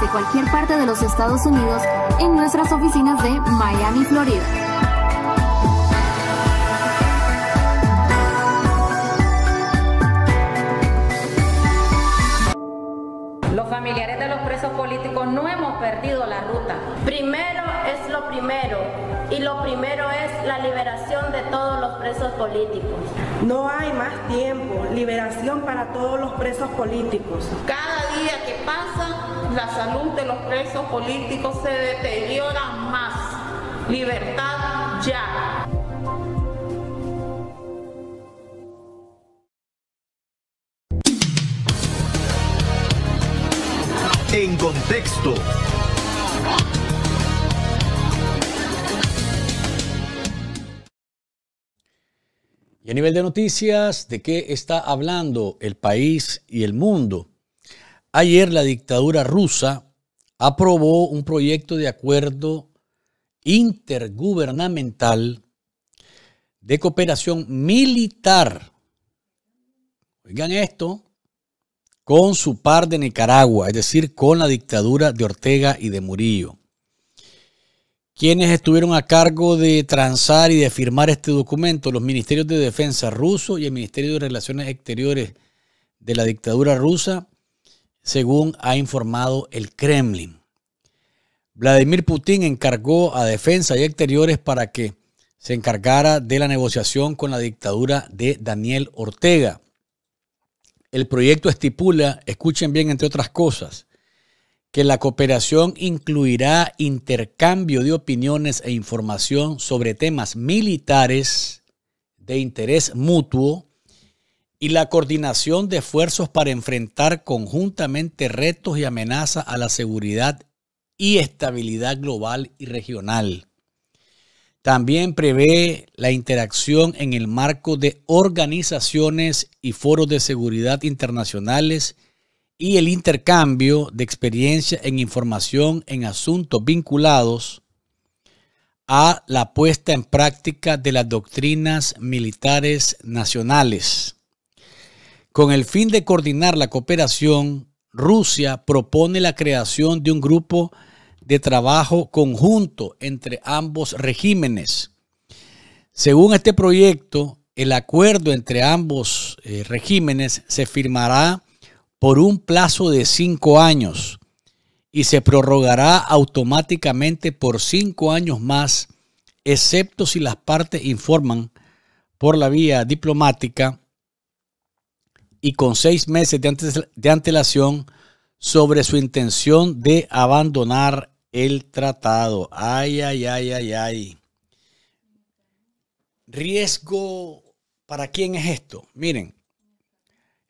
de cualquier parte de los Estados Unidos en nuestras oficinas de Miami, Florida. Los familiares de los presos políticos no hemos perdido la ruta. Primero es lo primero y lo primero es la liberación de todos los presos políticos. No hay más tiempo, liberación para todos los presos políticos. Cada día que pasa la salud de los presos políticos se deteriora más. Libertad ya. En contexto. Y a nivel de noticias, ¿de qué está hablando el país y el mundo? Ayer la dictadura rusa aprobó un proyecto de acuerdo intergubernamental de cooperación militar. Oigan esto, con su par de Nicaragua, es decir, con la dictadura de Ortega y de Murillo. Quienes estuvieron a cargo de transar y de firmar este documento, los ministerios de defensa ruso y el Ministerio de Relaciones Exteriores de la dictadura rusa, según ha informado el Kremlin. Vladimir Putin encargó a Defensa y Exteriores para que se encargara de la negociación con la dictadura de Daniel Ortega. El proyecto estipula, escuchen bien, entre otras cosas, que la cooperación incluirá intercambio de opiniones e información sobre temas militares de interés mutuo, y la coordinación de esfuerzos para enfrentar conjuntamente retos y amenazas a la seguridad y estabilidad global y regional. También prevé la interacción en el marco de organizaciones y foros de seguridad internacionales y el intercambio de experiencia en información en asuntos vinculados a la puesta en práctica de las doctrinas militares nacionales. Con el fin de coordinar la cooperación, Rusia propone la creación de un grupo de trabajo conjunto entre ambos regímenes. Según este proyecto, el acuerdo entre ambos eh, regímenes se firmará por un plazo de cinco años y se prorrogará automáticamente por cinco años más, excepto si las partes informan por la vía diplomática y con seis meses de, de antelación sobre su intención de abandonar el tratado. Ay, ay, ay, ay, ay. Riesgo, ¿para quién es esto? Miren,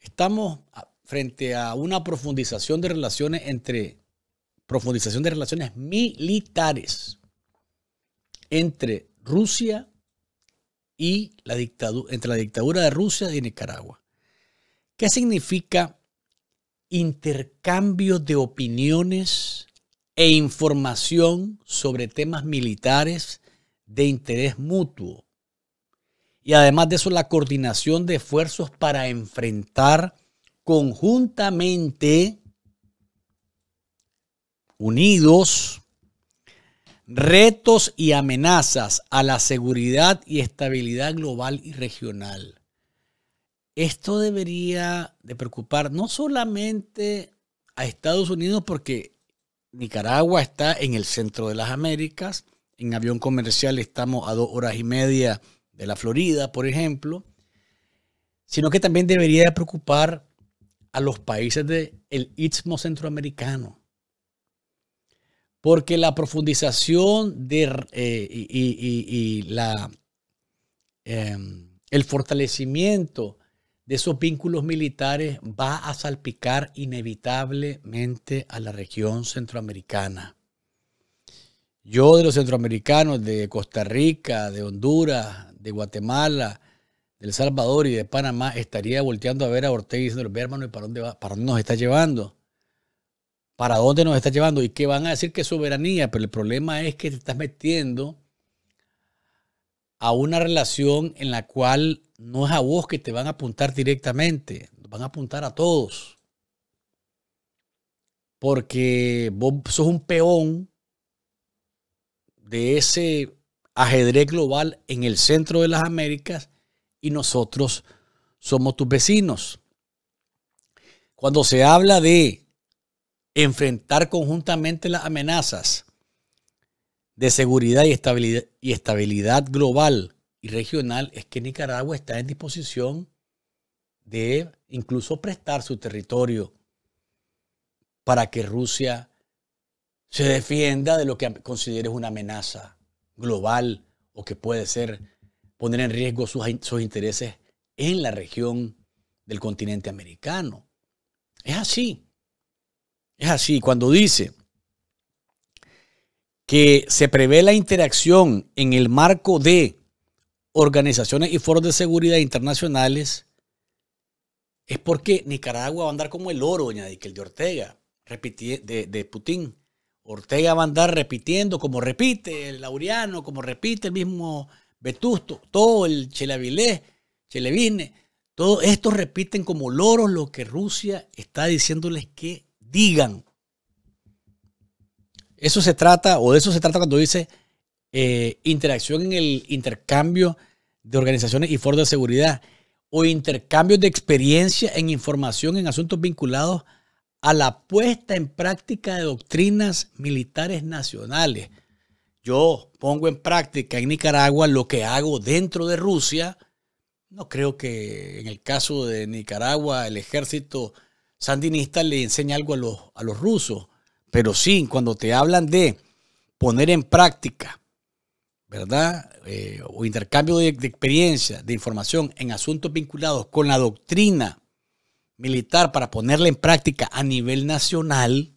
estamos frente a una profundización de relaciones entre, profundización de relaciones militares entre Rusia y la dictadura, entre la dictadura de Rusia y Nicaragua. ¿Qué significa intercambio de opiniones e información sobre temas militares de interés mutuo? Y además de eso, la coordinación de esfuerzos para enfrentar conjuntamente, unidos, retos y amenazas a la seguridad y estabilidad global y regional esto debería de preocupar no solamente a Estados Unidos porque Nicaragua está en el centro de las Américas, en avión comercial estamos a dos horas y media de la Florida, por ejemplo, sino que también debería preocupar a los países del Istmo Centroamericano. Porque la profundización de, eh, y, la, em, el fortalecimiento de esos vínculos militares va a salpicar inevitablemente a la región centroamericana. Yo de los centroamericanos, de Costa Rica, de Honduras, de Guatemala, de El Salvador y de Panamá, estaría volteando a ver a Ortega y diciéndole, hermano, ¿y para dónde, va? ¿para dónde nos está llevando? ¿Para dónde nos está llevando? Y qué van a decir que es soberanía, pero el problema es que te estás metiendo a una relación en la cual no es a vos que te van a apuntar directamente, van a apuntar a todos. Porque vos sos un peón de ese ajedrez global en el centro de las Américas y nosotros somos tus vecinos. Cuando se habla de enfrentar conjuntamente las amenazas, de seguridad y estabilidad, y estabilidad global y regional es que Nicaragua está en disposición de incluso prestar su territorio para que Rusia se defienda de lo que considere una amenaza global o que puede ser poner en riesgo sus, sus intereses en la región del continente americano. Es así. Es así. Cuando dice que se prevé la interacción en el marco de organizaciones y foros de seguridad internacionales, es porque Nicaragua va a andar como el oro, doña que el de Ortega, de, de Putin. Ortega va a andar repitiendo, como repite el Laureano, como repite el mismo Vetusto, todo el Chelavilés, Chelevine, todos estos repiten como loros lo que Rusia está diciéndoles que digan. Eso se trata, o de eso se trata cuando dice eh, interacción en el intercambio de organizaciones y foros de seguridad, o intercambio de experiencia en información en asuntos vinculados a la puesta en práctica de doctrinas militares nacionales. Yo pongo en práctica en Nicaragua lo que hago dentro de Rusia. No creo que en el caso de Nicaragua el ejército sandinista le enseñe algo a los, a los rusos. Pero sí, cuando te hablan de poner en práctica, ¿verdad? Eh, o intercambio de, experiencia, de información en asuntos vinculados con la doctrina militar para ponerla en práctica a nivel nacional.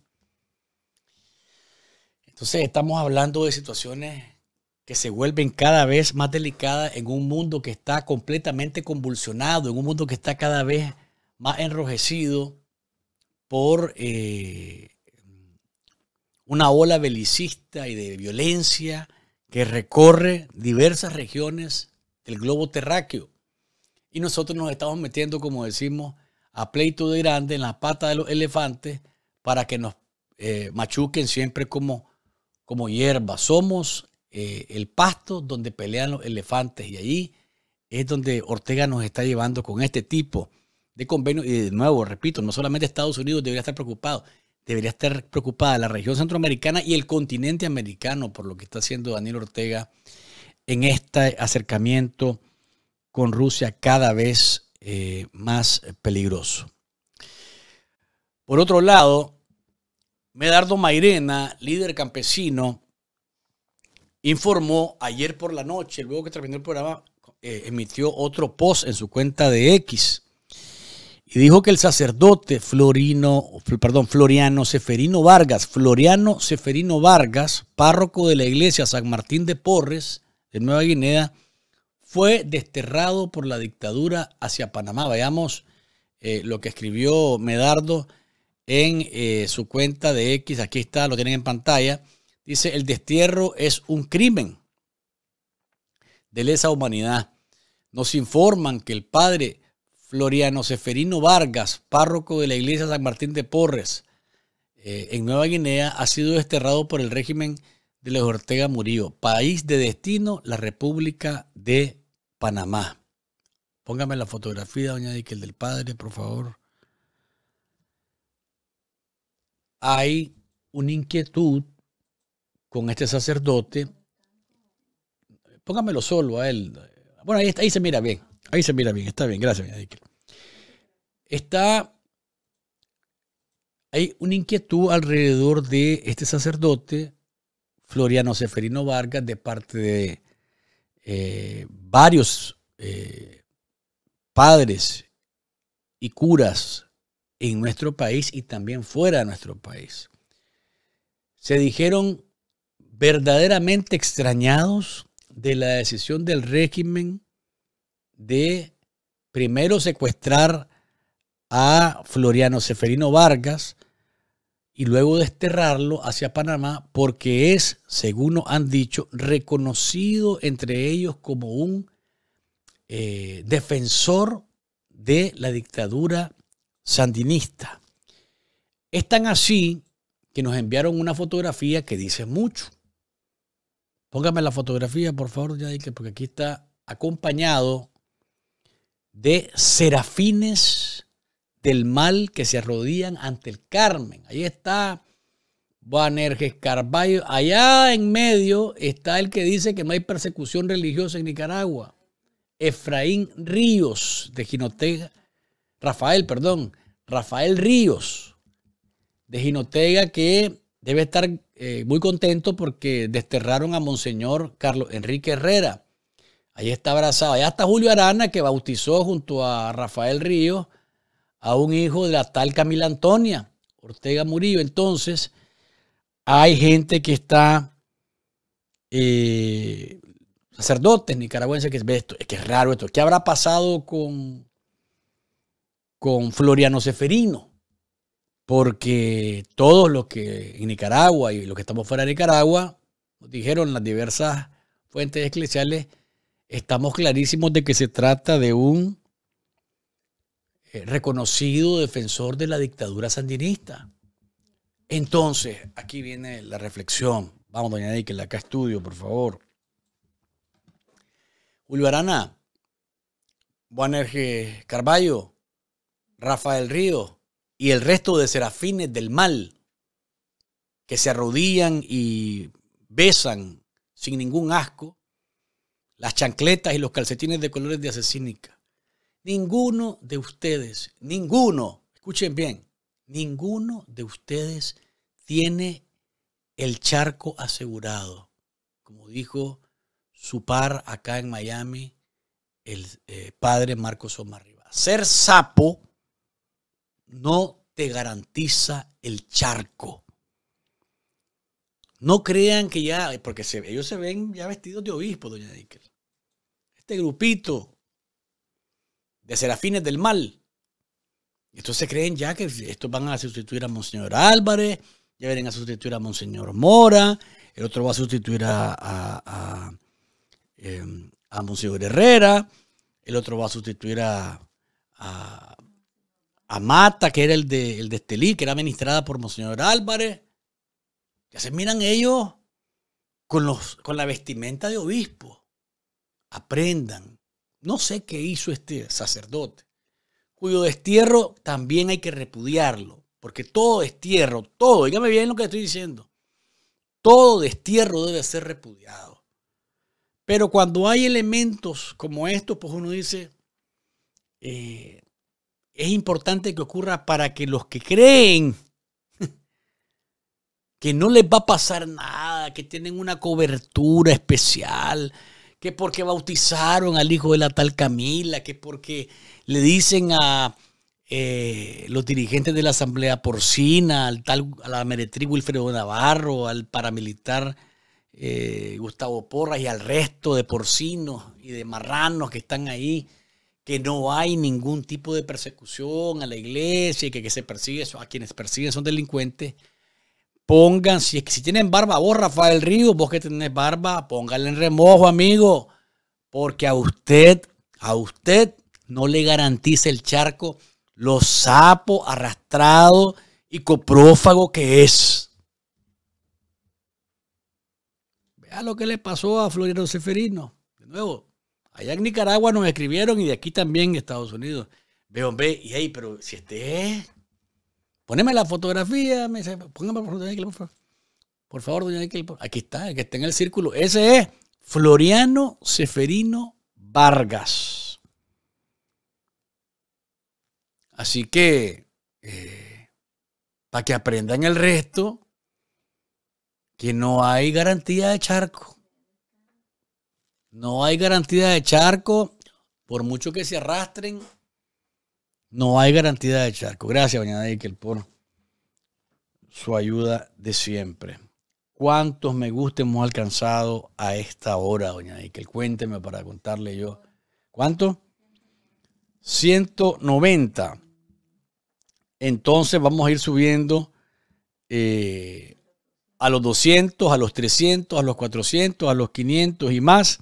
Entonces estamos hablando de situaciones que se vuelven cada vez más delicadas en un mundo que está completamente convulsionado, en un mundo que está cada vez más enrojecido por eh, una ola belicista y de violencia que recorre diversas regiones del globo terráqueo. Y nosotros nos estamos metiendo, como decimos, a pleito de grande en la pata de los elefantes para que nos eh, machuquen siempre como, como hierba. Somos eh, el pasto donde pelean los elefantes y allí es donde Ortega nos está llevando con este tipo de convenios. Y de nuevo, repito, no solamente Estados Unidos debería estar preocupado, debería estar preocupada la región centroamericana y el continente americano por lo que está haciendo Daniel Ortega en este acercamiento con Rusia cada vez eh, más peligroso. Por otro lado, Medardo Mairena, líder campesino, informó ayer por la noche, luego que terminó el programa, eh, emitió otro post en su cuenta de X, y dijo que el sacerdote Florino, perdón, Floriano Seferino Vargas, Floriano Seferino Vargas, párroco de la iglesia San Martín de Porres, de Nueva Guinea, fue desterrado por la dictadura hacia Panamá. Veamos eh, lo que escribió Medardo en eh, su cuenta de X, aquí está, lo tienen en pantalla. Dice, el destierro es un crimen de lesa humanidad. Nos informan que el padre Floriano Seferino Vargas, párroco de la iglesia San Martín de Porres, eh, en Nueva Guinea, ha sido desterrado por el régimen de los Ortega Murillo. País de destino, la República de Panamá. Póngame la fotografía, doña Diquel del Padre, por favor. Hay una inquietud con este sacerdote. Póngamelo solo a él. Bueno, ahí, está, ahí se mira bien. Ahí se mira bien, está bien, gracias. Está. Hay una inquietud alrededor de este sacerdote, Floriano Seferino Vargas, de parte de eh, varios eh, padres y curas en nuestro país y también fuera de nuestro país. Se dijeron verdaderamente extrañados de la decisión del régimen de primero secuestrar a Floriano Seferino Vargas y luego desterrarlo hacia Panamá porque es, según nos han dicho, reconocido entre ellos como un eh, defensor de la dictadura sandinista. Es tan así que nos enviaron una fotografía que dice mucho. Póngame la fotografía, por favor, que porque aquí está acompañado de serafines del mal que se arrodillan ante el Carmen. Ahí está Boanerges Carballo. Allá en medio está el que dice que no hay persecución religiosa en Nicaragua. Efraín Ríos de Ginotega. Rafael, perdón. Rafael Ríos de Ginotega que debe estar eh, muy contento porque desterraron a Monseñor Carlos Enrique Herrera Ahí está abrazado. Allá está Julio Arana, que bautizó junto a Rafael Río a un hijo de la tal Camila Antonia Ortega Murillo. Entonces, hay gente que está, eh, sacerdotes nicaragüenses, que ve esto, es que es raro esto. ¿Qué habrá pasado con, con Floriano Seferino? Porque todos los que en Nicaragua y los que estamos fuera de Nicaragua, nos dijeron las diversas fuentes eclesiales, estamos clarísimos de que se trata de un eh, reconocido defensor de la dictadura sandinista. Entonces, aquí viene la reflexión. Vamos, doña la acá estudio, por favor. Ulvarana, Erge Carballo, Rafael Río y el resto de serafines del mal que se arrodillan y besan sin ningún asco las chancletas y los calcetines de colores de asesínica. Ninguno de ustedes, ninguno, escuchen bien, ninguno de ustedes tiene el charco asegurado. Como dijo su par acá en Miami, el eh, padre Marcos Omar Rivas, Ser sapo no te garantiza el charco. No crean que ya, porque ellos se ven ya vestidos de obispo, doña Níquel. Este grupito de serafines del mal. Entonces creen ya que estos van a sustituir a Monseñor Álvarez, ya vienen a sustituir a Monseñor Mora, el otro va a sustituir a, a, em, Monseñor Herrera, el otro va a sustituir a, a, Mata, que era el de, el de Estelí, que era administrada por Monseñor Álvarez. Ya se miran ellos con, los, con la vestimenta de obispo. Aprendan. No sé qué hizo este sacerdote, cuyo destierro también hay que repudiarlo, porque todo destierro, todo, dígame bien lo que estoy diciendo, todo destierro debe ser repudiado. Pero cuando hay elementos como estos, pues uno dice, eh, es importante que ocurra para que los que creen que no les va a pasar nada, que tienen una cobertura especial, que porque bautizaron al hijo de la tal Camila, que porque le dicen a eh, los dirigentes de la Asamblea Porcina, al tal, a la meretriz Wilfredo Navarro, al paramilitar eh, Gustavo Porras y al resto de porcinos y de marranos que están ahí, que no hay ningún tipo de persecución a la iglesia y que, que se persigue, a quienes persiguen son delincuentes pongan, si si tienen barba, vos Rafael Río vos que tenés barba, póngale en remojo, amigo, porque a usted, a usted no le garantiza el charco lo sapo, arrastrado y coprófago que es. Vea lo que le pasó a Floriano Seferino. De nuevo, allá en Nicaragua nos escribieron y de aquí también en Estados Unidos. Veo hombre, y ahí, pero si este es Poneme la fotografía, póngame por doña por favor. Por favor, doña aquí está, el que está en el círculo. Ese es Floriano Seferino Vargas. Así que, eh, para que aprendan el resto, que no hay garantía de charco. No hay garantía de charco, por mucho que se arrastren no hay garantía de charco. Gracias, doña el por su ayuda de siempre. ¿Cuántos me gusta hemos alcanzado a esta hora, doña que Cuénteme para contarle yo. ¿Cuánto? 190. Entonces vamos a ir subiendo eh, a los 200, a los 300, a los 400, a los 500 y más,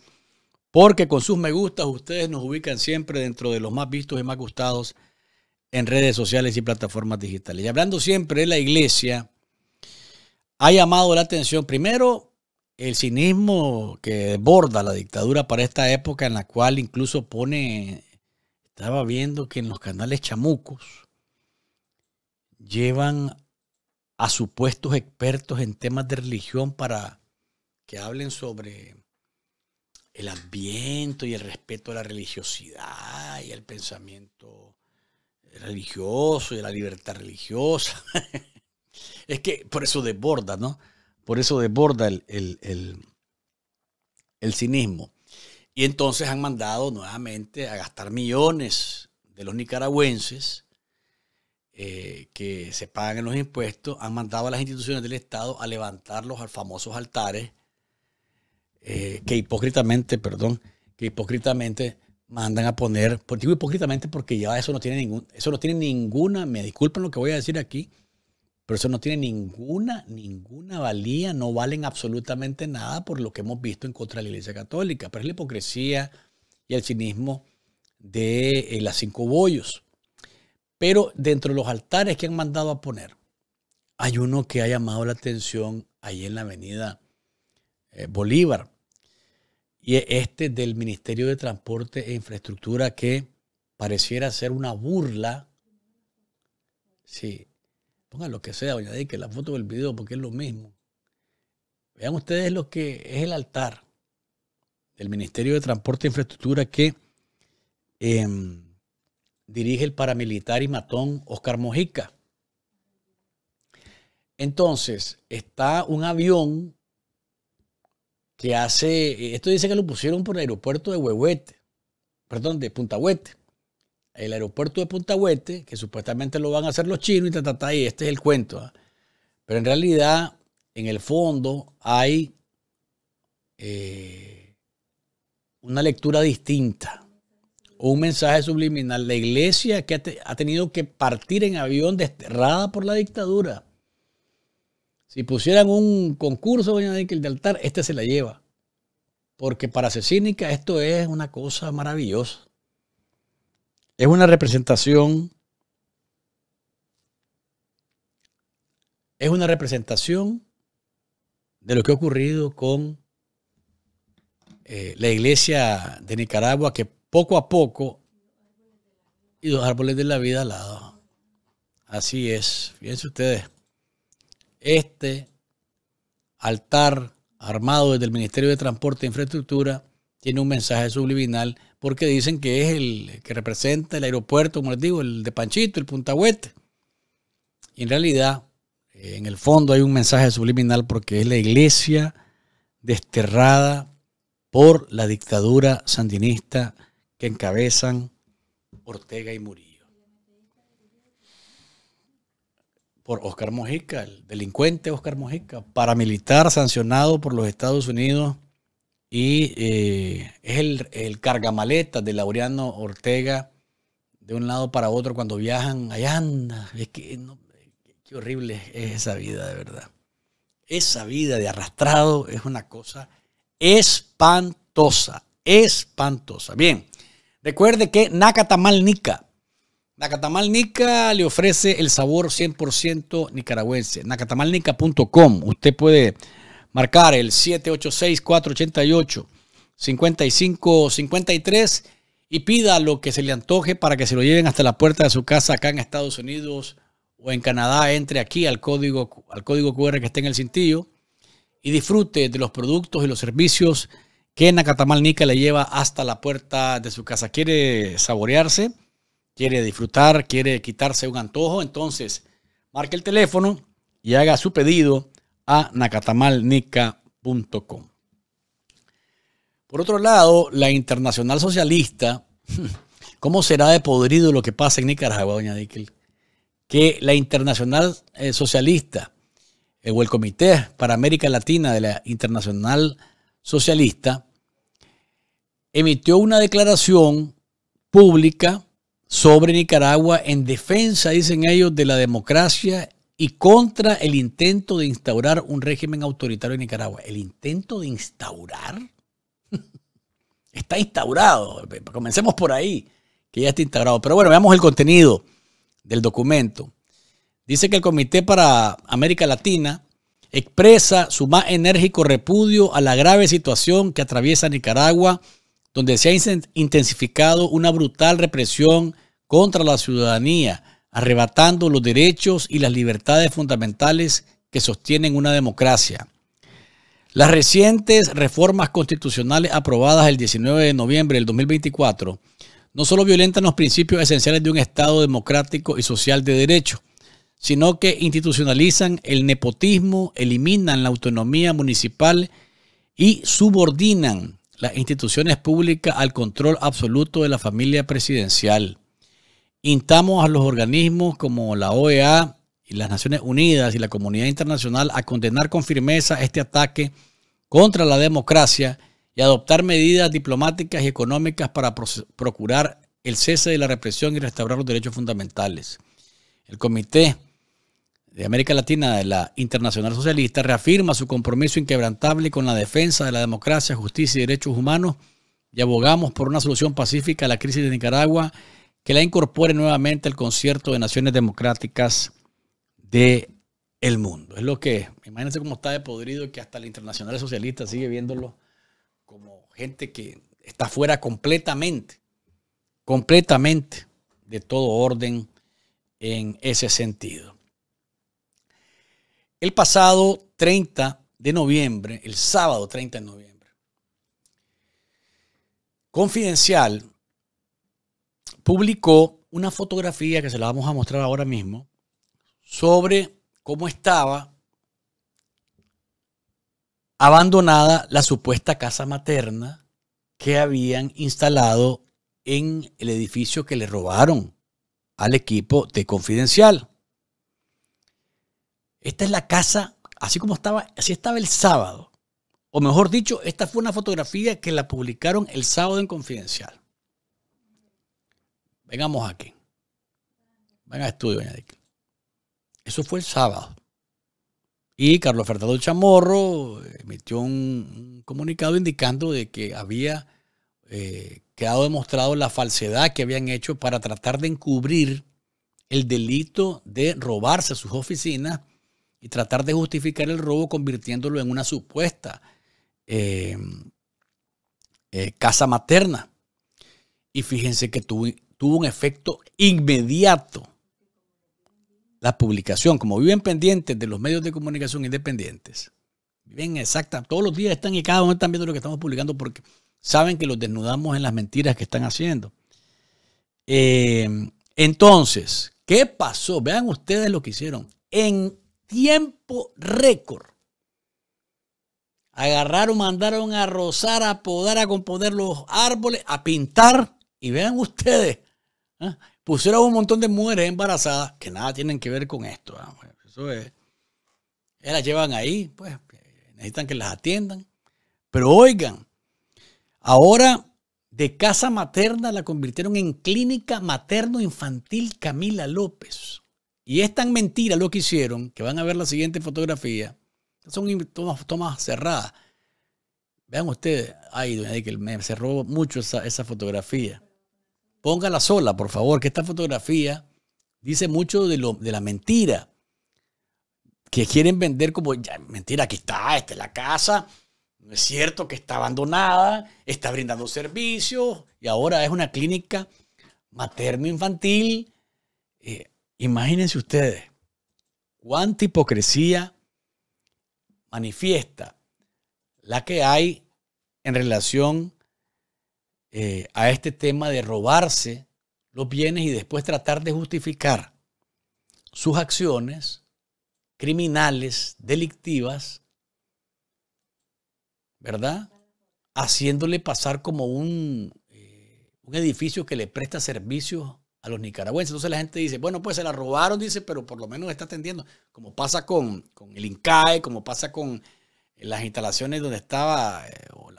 porque con sus me gustas ustedes nos ubican siempre dentro de los más vistos y más gustados en redes sociales y plataformas digitales. Y hablando siempre de la iglesia, ha llamado la atención primero el cinismo que borda la dictadura para esta época en la cual incluso pone, estaba viendo que en los canales chamucos llevan a supuestos expertos en temas de religión para que hablen sobre el ambiente y el respeto a la religiosidad y el pensamiento religioso y la libertad religiosa. es que por eso desborda, ¿no? Por eso desborda el, el, el, cinismo. Y entonces han mandado nuevamente a gastar millones de los nicaragüenses eh, que se pagan en los impuestos, han mandado a las instituciones del Estado a levantar los famosos altares eh, que hipócritamente, perdón, que hipócritamente mandan a poner, digo hipócritamente porque ya eso no tiene ningún, eso no tiene ninguna, me disculpen lo que voy a decir aquí, pero eso no tiene ninguna, ninguna valía, no valen absolutamente nada por lo que hemos visto en contra de la Iglesia Católica, pero es la hipocresía y el cinismo de eh, las cinco bollos. Pero dentro de los altares que han mandado a poner, hay uno que ha llamado la atención ahí en la avenida eh, Bolívar y este del Ministerio de Transporte e Infraestructura que pareciera ser una burla. Sí, pongan lo que sea, doña que la foto del video, porque es lo mismo. Vean ustedes lo que es el altar del Ministerio de Transporte e Infraestructura que em, dirige el paramilitar y matón Oscar Mojica. Entonces, está un avión que hace, eh, esto dice que lo pusieron por el aeropuerto de Huehuete, perdón, de Puntahuete. El aeropuerto de Puntahuete, que supuestamente lo van a hacer los chinos y ta, y este es el cuento. ¿ah? Pero en realidad, en el fondo, hay eh, una lectura distinta un mensaje subliminal. La iglesia que ha, ha, tenido que partir en avión desterrada por la dictadura. Si pusieran un concurso, doña el de altar, este se la lleva. Porque para Cecínica esto es una cosa maravillosa. Es una representación. Es una representación de lo que ha ocurrido con eh, la iglesia de Nicaragua, que poco a poco, y los árboles de la vida al lado. Así es, fíjense ustedes. Este altar armado desde el Ministerio de Transporte e Infraestructura tiene un mensaje subliminal porque dicen que es el que representa el aeropuerto, como les digo, el de Panchito, el Puntahuete. Y en realidad, en el fondo hay un mensaje subliminal porque es la iglesia desterrada por la dictadura sandinista que encabezan Ortega y Murillo. por Oscar Mojica, el delincuente Oscar Mojica, paramilitar sancionado por los Estados Unidos y eh, es el, cargamaleta de Laureano Ortega de un lado para otro cuando viajan. Allá anda, es que qué horrible es esa vida de verdad. Esa vida de arrastrado es una cosa espantosa, espantosa. Bien, recuerde que Nakatamal Nika Nacatamal Nica le ofrece el sabor 100% nicaragüense. Nacatamalnica.com. Usted puede marcar el 786-488-5553 y pida lo que se le antoje para que se lo lleven hasta la puerta de su casa acá en Estados Unidos o en Canadá. Entre aquí al código, al código QR que está en el cintillo y disfrute de los productos y los servicios que Nacatamal Nica le lleva hasta la puerta de su casa. ¿Quiere saborearse? quiere disfrutar, quiere quitarse un antojo, entonces marque el teléfono y haga su pedido a nacatamalnica.com Por otro lado, la Internacional Socialista, ¿cómo será de podrido lo que pasa en Nicaragua, doña Dickel? Que la Internacional eh, Socialista eh, o el Comité para América Latina de la Internacional Socialista emitió una declaración pública sobre Nicaragua en defensa, dicen ellos, de la democracia y contra el intento de instaurar un régimen autoritario en Nicaragua. ¿El intento de instaurar? está instaurado. Comencemos por ahí, que ya está instaurado. Pero bueno, veamos el contenido del documento. Dice que el Comité para América Latina expresa su más enérgico repudio a la grave situación que atraviesa Nicaragua donde se ha intensificado una brutal represión contra la ciudadanía, arrebatando los derechos y las libertades fundamentales que sostienen una democracia. Las recientes reformas constitucionales aprobadas el 19 de noviembre del 2024 no solo violentan los principios esenciales de un Estado democrático y social de derecho, sino que institucionalizan el nepotismo, eliminan la autonomía municipal y subordinan las instituciones públicas al control absoluto de la familia presidencial. Intamos a los organismos como la OEA y las Naciones Unidas y la comunidad internacional a condenar con firmeza este ataque contra la democracia y adoptar medidas diplomáticas y económicas para procurar el cese de la represión y restaurar los derechos fundamentales. El comité de América Latina de la Internacional Socialista reafirma su compromiso inquebrantable con la defensa de la democracia, justicia y derechos humanos y abogamos por una solución pacífica a la crisis de Nicaragua que la incorpore nuevamente al concierto de naciones democráticas de el mundo. Es lo que, imagínense cómo está de podrido que hasta la Internacional Socialista sigue viéndolo como gente que está fuera completamente, completamente de todo orden en ese sentido el pasado 30 de noviembre, el sábado 30 de noviembre, Confidencial publicó una fotografía que se la vamos a mostrar ahora mismo sobre cómo estaba abandonada la supuesta casa materna que habían instalado en el edificio que le robaron al equipo de Confidencial. Esta es la casa, así como estaba, así estaba el sábado. O mejor dicho, esta fue una fotografía que la publicaron el sábado en Confidencial. Vengamos aquí. Venga estudio, Eso fue el sábado. Y Carlos Fernando Chamorro eh, emitió un comunicado indicando de que había eh, quedado demostrado la falsedad que habían hecho para tratar de encubrir el delito de robarse sus oficinas y tratar de justificar el robo convirtiéndolo en una supuesta eh, eh, casa materna. Y fíjense que tuvo, un efecto inmediato la publicación, como viven pendientes de los medios de comunicación independientes, viven exacta, todos los días están y cada uno están viendo lo que estamos publicando porque saben que los desnudamos en las mentiras que están haciendo. Eh, entonces, ¿qué pasó? Vean ustedes lo que hicieron. En tiempo récord. Agarraron, mandaron a rozar, a podar, a componer los árboles, a pintar. Y vean ustedes, ¿eh? pusieron un montón de mujeres embarazadas que nada tienen que ver con esto. ¿ah? Eso es. Ellas llevan ahí, pues necesitan que las atiendan. Pero oigan, ahora de casa materna la convirtieron en clínica materno-infantil Camila López. Y es tan mentira lo que hicieron que van a ver la siguiente fotografía. Son tomas, cerradas. Vean ustedes, ay, doña que me cerró mucho esa, esa fotografía. Póngala sola, por favor, que esta fotografía dice mucho de, lo, de la mentira que quieren vender como, ya, mentira, aquí está, esta es la casa, no es cierto que está abandonada, está brindando servicios y ahora es una clínica materno-infantil. Eh, Imagínense ustedes cuánta hipocresía manifiesta la que hay en relación eh, a este tema de robarse los bienes y después tratar de justificar sus acciones criminales, delictivas, ¿verdad? Haciéndole pasar como un, eh, un edificio que le presta servicios a los nicaragüenses. Entonces la gente dice, bueno, pues se la robaron, dice, pero por lo menos está atendiendo. Como pasa con, el INCAE, como pasa con las instalaciones donde estaba eh,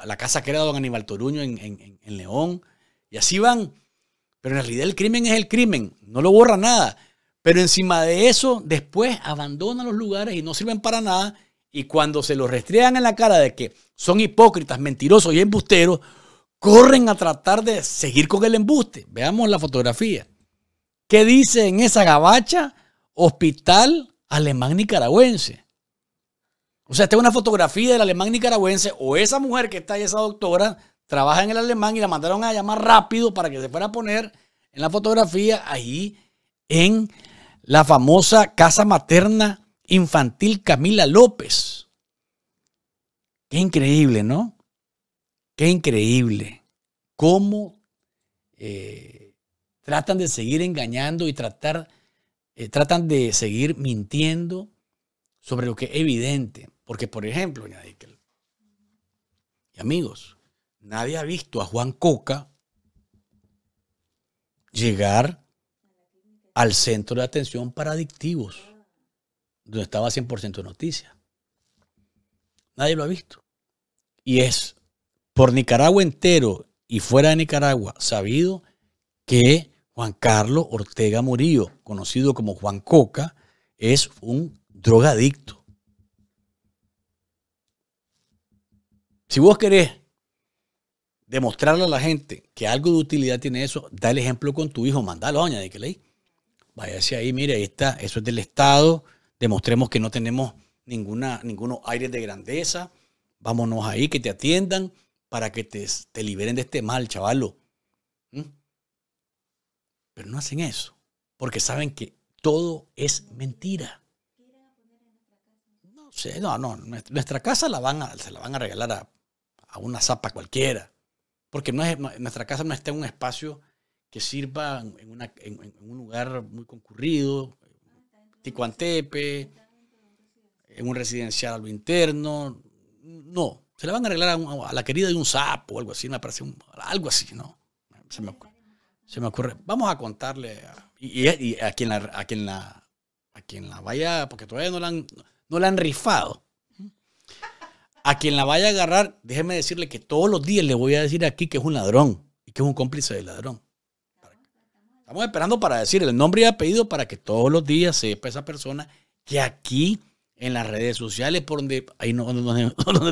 la casa que era don Aníbal Toruño en, León. Y así van. Pero en realidad el crimen es el crimen, no lo borra nada. Pero encima de eso, después abandonan los lugares y no sirven para nada. Y cuando se los restrean en la cara de que son hipócritas, mentirosos y embusteros, corren a tratar de seguir con el embuste. Veamos la fotografía. ¿Qué dice en esa gabacha? Hospital alemán nicaragüense. O sea, esta es una fotografía del alemán nicaragüense o esa mujer que está ahí, esa doctora, trabaja en el alemán y la mandaron a llamar rápido para que se fuera a poner en la fotografía ahí en la famosa casa materna infantil Camila López. Qué increíble, ¿no? Qué increíble. Cómo eh, Tratan de seguir engañando y tratar, eh, tratan de seguir mintiendo sobre lo que es evidente. Porque, por ejemplo, y amigos, nadie ha visto a Juan Coca llegar al centro de atención para adictivos, donde estaba 100% de noticias. Nadie lo ha visto. Y es por Nicaragua entero y fuera de Nicaragua sabido que Juan Carlos Ortega Murillo, conocido como Juan Coca, es un drogadicto. Si vos querés demostrarle a la gente que algo de utilidad tiene eso, da el ejemplo con tu hijo, mandalo, doña, de que leí. Váyase ahí, mire, ahí está, eso es del Estado, demostremos que no tenemos ninguna, ningunos aires de grandeza, vámonos ahí, que te atiendan para que te, te liberen de este mal, chavalo. Pero no hacen eso, porque saben que todo es mentira. No sé, no, no, nuestra casa la van se la van a regalar a, una zapa cualquiera, porque no es, nuestra casa no está en un espacio que sirva en, un lugar muy concurrido, Ticuantepe, en un residencial a lo interno, no, se la van a regalar a, la querida de un sapo o algo así, me parece algo así, ¿no? Se me ocurre se me ocurre, vamos a contarle, a, y, a, quien la, a, quien la, a quien la vaya, porque todavía no la han, no la han rifado, a quien la vaya a agarrar, déjeme decirle que todos los días le voy a decir aquí que es un ladrón y que es un cómplice de ladrón. Estamos esperando para decirle el nombre y apellido para que todos los días sepa esa persona que aquí en las redes sociales, por donde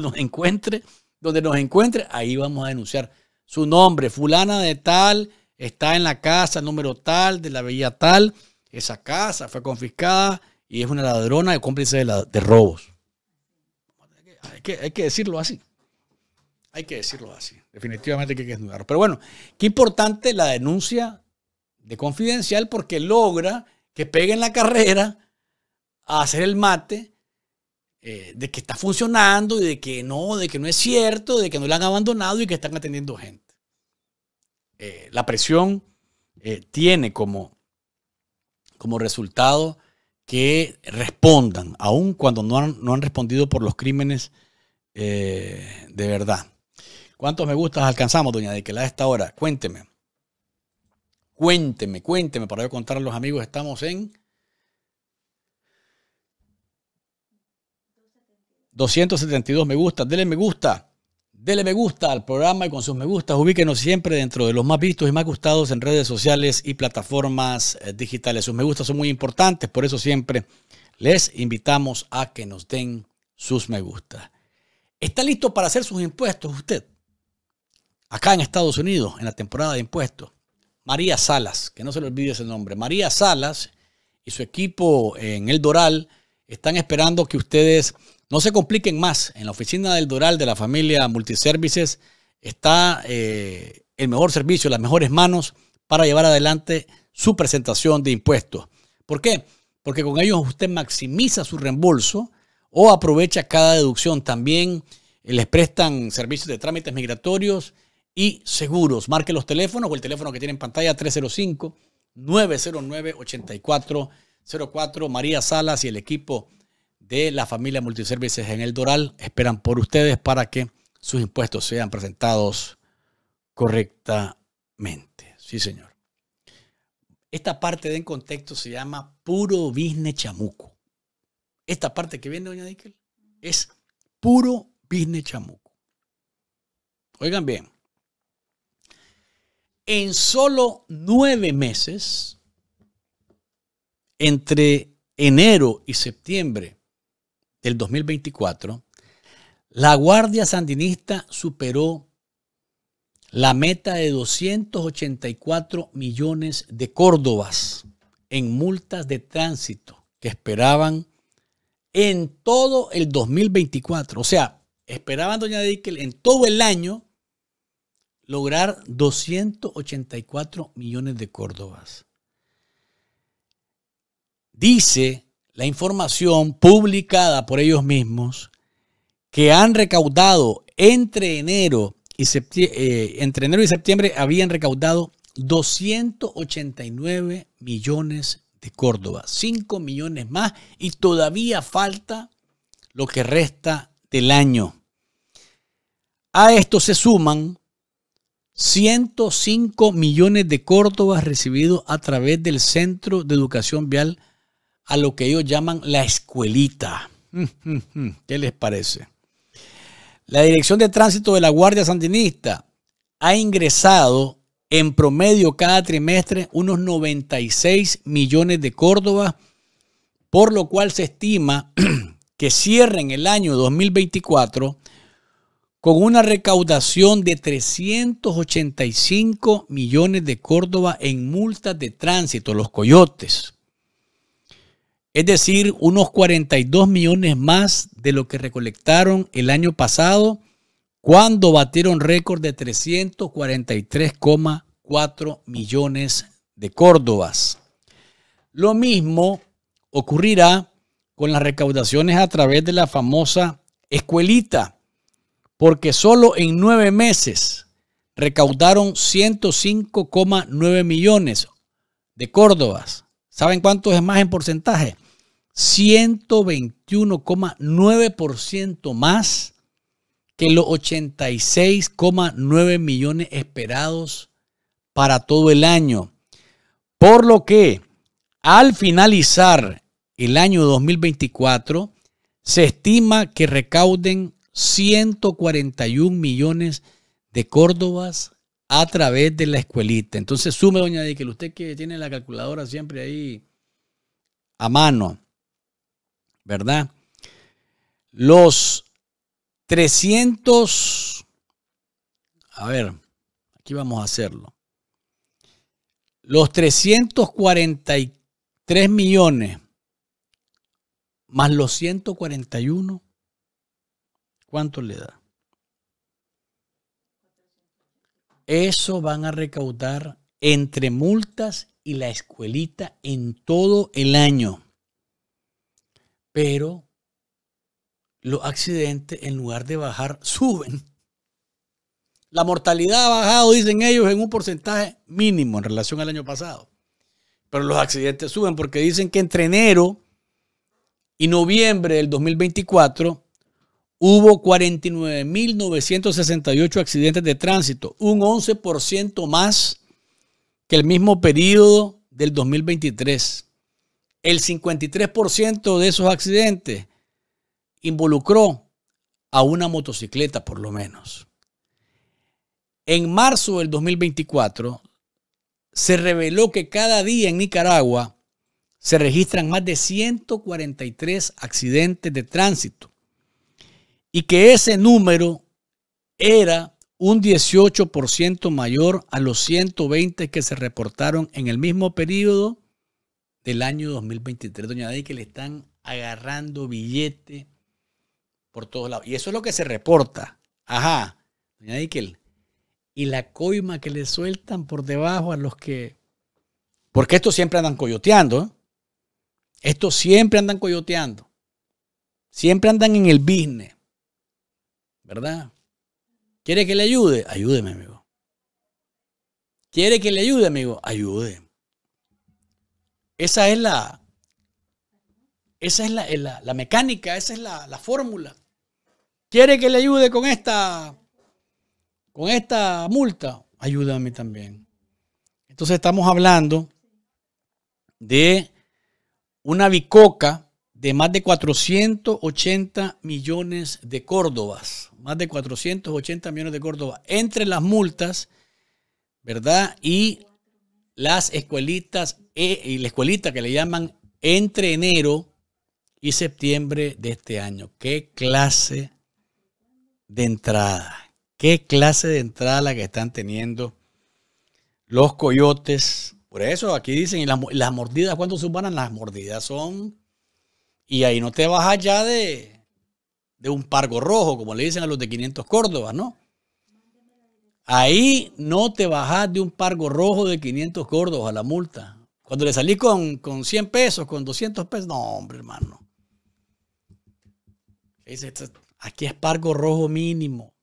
nos encuentre, donde nos encuentre, ahí vamos a denunciar su nombre, fulana de tal, está en la casa número tal, de la veía tal, esa casa fue confiscada y es una ladrona y cómplice de, robos. Hay que, decirlo así. Hay que decirlo así. Definitivamente hay que desnudarlo. Pero bueno, qué importante la denuncia de confidencial porque logra que peguen la carrera a hacer el mate eh, de que está funcionando y de que no, de que no es cierto, de que no la han abandonado y que están atendiendo gente. Eh, la presión eh, tiene como, como resultado que respondan, aun cuando no han, respondido por los crímenes eh, de verdad. ¿Cuántos me gustas alcanzamos, doña de que la esta hora? Cuénteme. Cuénteme, cuénteme para yo contar a los amigos. Estamos en 272 me gusta. denle me gusta. Dele me gusta al programa y con sus me gustas ubíquenos siempre dentro de los más vistos y más gustados en redes sociales y plataformas eh, digitales. Sus me gustas son muy importantes, por eso siempre les invitamos a que nos den sus me gustas. ¿Está listo para hacer sus impuestos usted? Acá en Estados Unidos, en la temporada de impuestos. María Salas, que no se le olvide ese nombre. María Salas y su equipo en El Doral están esperando que ustedes no se compliquen más. En la oficina del Doral de la familia Multiservices está eh, el mejor servicio, las mejores manos para llevar adelante su presentación de impuestos. ¿Por qué? Porque con ellos usted maximiza su reembolso o aprovecha cada deducción. También eh, les prestan servicios de trámites migratorios y seguros. Marque los teléfonos o el teléfono que tiene en pantalla 305 909 8404. María Salas y el equipo de la familia Multiservices en el Doral esperan por ustedes para que sus impuestos sean presentados correctamente. Sí, señor. Esta parte de en contexto se llama puro business chamuco. Esta parte que viene, doña Dickel, es puro business chamuco. Oigan bien. En solo nueve meses, entre enero y septiembre el 2024, la Guardia Sandinista superó la meta de 284 millones de córdobas en multas de tránsito que esperaban en todo el 2024. O sea, esperaban, doña Dickel, en todo el año lograr 284 millones de córdobas. Dice la información publicada por ellos mismos que han recaudado entre enero y septiembre, eh, entre enero y septiembre habían recaudado 289 millones de Córdoba, 5 millones más y todavía falta lo que resta del año. A esto se suman 105 millones de córdobas recibidos a través del Centro de Educación Vial a lo que ellos llaman la escuelita. Mm, mm, mm, ¿Qué les parece? La Dirección de Tránsito de la Guardia Sandinista ha ingresado en promedio cada trimestre unos 96 millones de Córdoba, por lo cual se estima que cierren el año 2024 con una recaudación de 385 millones de Córdoba en multas de tránsito, los coyotes es decir, unos 42 millones más de lo que recolectaron el año pasado, cuando batieron récord de 343,4 millones de córdobas. Lo mismo ocurrirá con las recaudaciones a través de la famosa escuelita, porque solo en nueve meses recaudaron 105,9 millones de córdobas. ¿Saben cuántos es más en porcentaje? 121,9% más que los 86,9 millones esperados para todo el año. Por lo que al finalizar el año 2024, se estima que recauden 141 millones de córdobas a través de la escuelita. Entonces sume, doña Díquel, usted que tiene la calculadora siempre ahí a mano. ¿verdad? Los 300, a ver, aquí vamos a hacerlo. Los 343 millones más los 141, ¿cuánto le da? Eso van a recaudar entre multas y la escuelita en todo el año. Pero los accidentes, en lugar de bajar, suben. La mortalidad ha bajado, dicen ellos, en un porcentaje mínimo en relación al año pasado. Pero los accidentes suben porque dicen que entre enero y noviembre del 2024 hubo 49.968 accidentes de tránsito, un 11% más que el mismo periodo del 2023 el 53% de esos accidentes involucró a una motocicleta por lo menos. En marzo del 2024 se reveló que cada día en Nicaragua se registran más de 143 accidentes de tránsito y que ese número era un 18% mayor a los 120 que se reportaron en el mismo periodo del año 2023, doña Day, que le están agarrando billete por todos lados. Y eso es lo que se reporta. Ajá, doña Dickel. Y la coima que le sueltan por debajo a los que... Porque estos siempre andan coyoteando. ¿eh? Estos siempre andan coyoteando. Siempre andan en el business. ¿Verdad? ¿Quiere que le ayude? Ayúdeme, amigo. ¿Quiere que le ayude, amigo? Ayúdeme. Esa es la, esa es la, mecánica, esa es la, fórmula. ¿Quiere que le ayude con esta, con esta multa? Ayúdame también. Entonces estamos hablando de una bicoca de más de 480 millones de córdobas. Más de 480 millones de córdobas entre las multas, ¿verdad? Y las escuelitas eh, y la escuelita que le llaman entre enero y septiembre de este año. ¿Qué clase de entrada? ¿Qué clase de entrada la que están teniendo los coyotes? Por eso aquí dicen, ¿y las, las mordidas cuánto suban? Las mordidas son... Y ahí no te vas allá de, de un pargo rojo, como le dicen a los de 500 Córdoba, ¿no? Ahí no te bajas de un pargo rojo de 500 gordos a la multa. Cuando le salí con, con 100 pesos, con 200 pesos, no, hombre, hermano. Aquí es pargo rojo mínimo.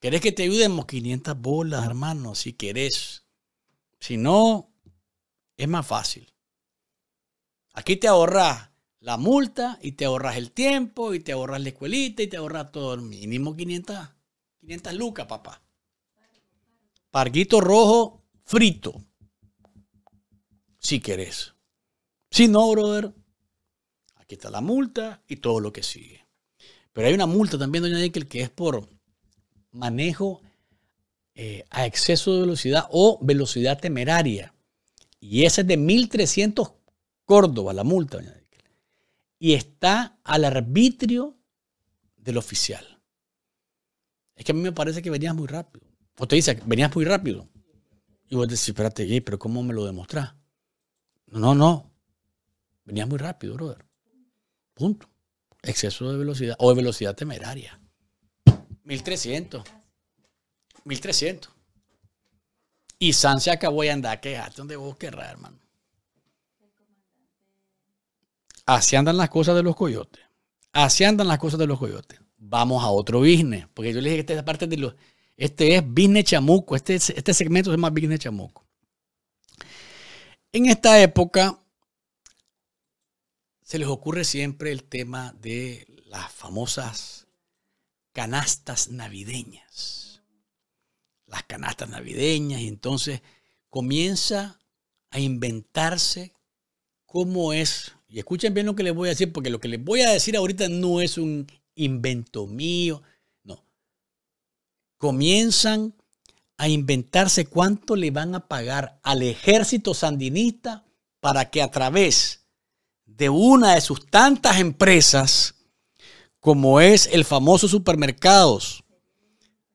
¿Querés que te ayudemos? 500 bolas, hermano, si querés. Si no, es más fácil. Aquí te ahorras la multa y te ahorras el tiempo y te ahorras la escuelita y te ahorras todo el mínimo 500 500 lucas, papá. Parguito rojo frito. Si querés. Si no, brother, aquí está la multa y todo lo que sigue. Pero hay una multa también, doña Nickel, que es por manejo eh, a exceso de velocidad o velocidad temeraria. Y esa es de 1300 Córdoba, la multa, doña Y está al arbitrio del oficial es que a mí me parece que venías muy rápido. O te dice, venías muy rápido. Y vos decís, espérate, pero ¿cómo me lo demostrás? No, no. Venías muy rápido, brother. Punto. Exceso de velocidad o de velocidad temeraria. 1300. 1300. Y San se acabó andar? anda, quejate donde vos querrás, hermano. Así andan las cosas de los coyotes. Así andan las cosas de los coyotes vamos a otro business. Porque yo le dije que esta parte de los. Este es business chamuco. Este, este segmento se llama business chamuco. En esta época se les ocurre siempre el tema de las famosas canastas navideñas. Las canastas navideñas. Y entonces comienza a inventarse cómo es. Y escuchen bien lo que les voy a decir, porque lo que les voy a decir ahorita no es un invento mío. No. Comienzan a inventarse cuánto le van a pagar al ejército sandinista para que a través de una de sus tantas empresas, como es el famoso supermercados,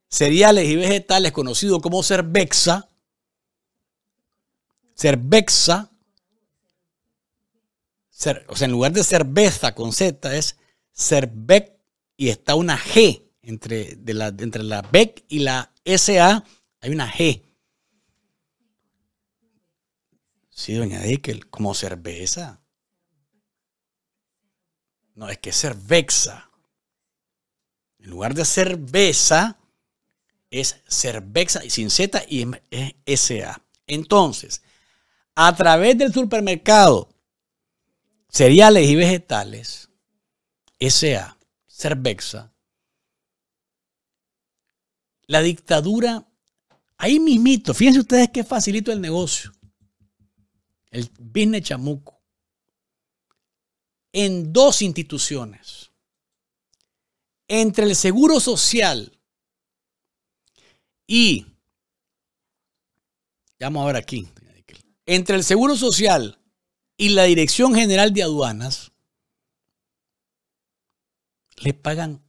cereales y vegetales conocido como Cervexa, Cervexa, o sea, en lugar de cerveza con Z es cervexa y está una G entre, la, entre la BEC y la SA, hay una G. Sí, doña Dickel, como cerveza. No, es que es cervexa. En lugar de cerveza, es cerveza. y sin Z y SA. Entonces, a través del supermercado, cereales y vegetales, SA Cervexa. La dictadura, ahí mismito, fíjense ustedes qué facilito el negocio. El business chamuco. En dos instituciones. Entre el seguro social y. Vamos a ver aquí. Entre el seguro social y la Dirección General de Aduanas le pagan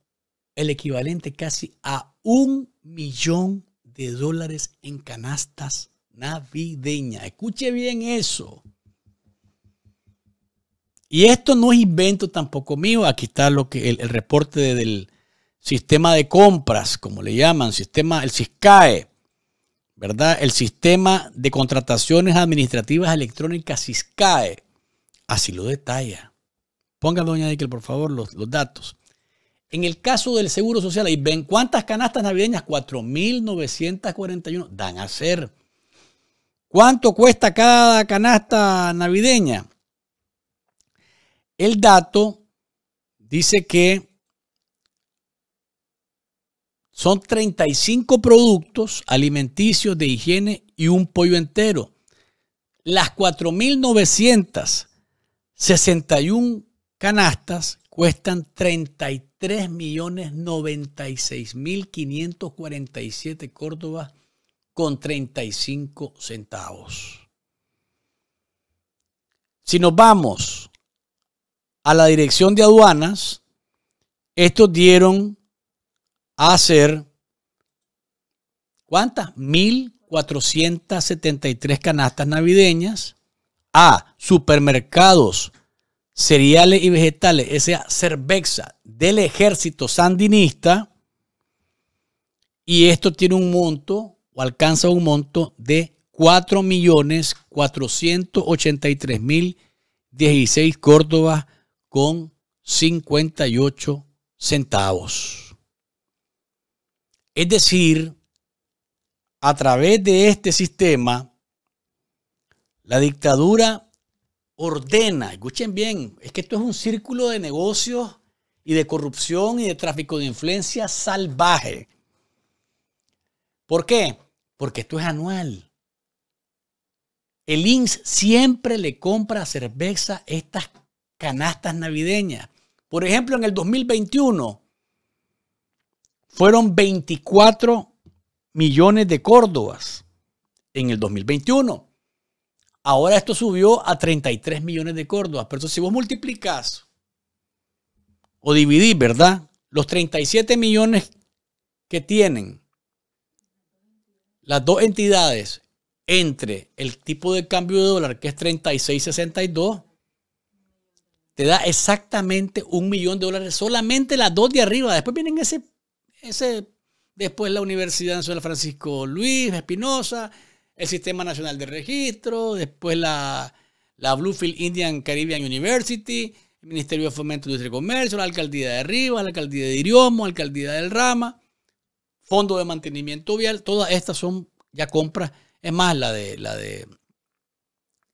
el equivalente casi a un millón de dólares en canastas navideñas. Escuche bien eso. Y esto no es invento tampoco mío. Aquí está lo que el, reporte del sistema de compras, como le llaman, sistema, el SISCAE, ¿verdad? El sistema de contrataciones administrativas electrónicas SISCAE. Así lo detalla. Ponga, doña que por favor, los datos. En el caso del Seguro Social, ahí ven cuántas canastas navideñas, 4.941, dan a ser. ¿Cuánto cuesta cada canasta navideña? El dato dice que son 35 productos alimenticios de higiene y un pollo entero. Las 4.961 canastas cuestan 33.096.547 millones Córdobas con 35 centavos. Si nos vamos a la dirección de aduanas, estos dieron a hacer ¿cuántas? 1.473 canastas navideñas a supermercados cereales y vegetales, esa cerveza del ejército sandinista, y esto tiene un monto o alcanza un monto de 4.483.016 Córdobas con 58 centavos. Es decir, a través de este sistema, la dictadura ordena, escuchen bien, es que esto es un círculo de negocios y de corrupción y de tráfico de influencia salvaje. ¿Por qué? Porque esto es anual. El INS siempre le compra a estas canastas navideñas. Por ejemplo, en el 2021 fueron 24 millones de córdobas en el 2021. Ahora esto subió a 33 millones de córdobas. Pero si vos multiplicas o dividís, ¿verdad? Los 37 millones que tienen las dos entidades entre el tipo de cambio de dólar, que es 36.62, te da exactamente un millón de dólares, solamente las dos de arriba. Después vienen ese, ese después la Universidad San Francisco Luis, Espinosa, el Sistema Nacional de Registro, después la, Bluefield Indian Caribbean University, el Ministerio de Fomento, Industria y Comercio, la Alcaldía de Arriba la Alcaldía de Iriomo, la Alcaldía del Rama, Fondo de Mantenimiento Vial, todas estas son ya compras. Es más, la de la de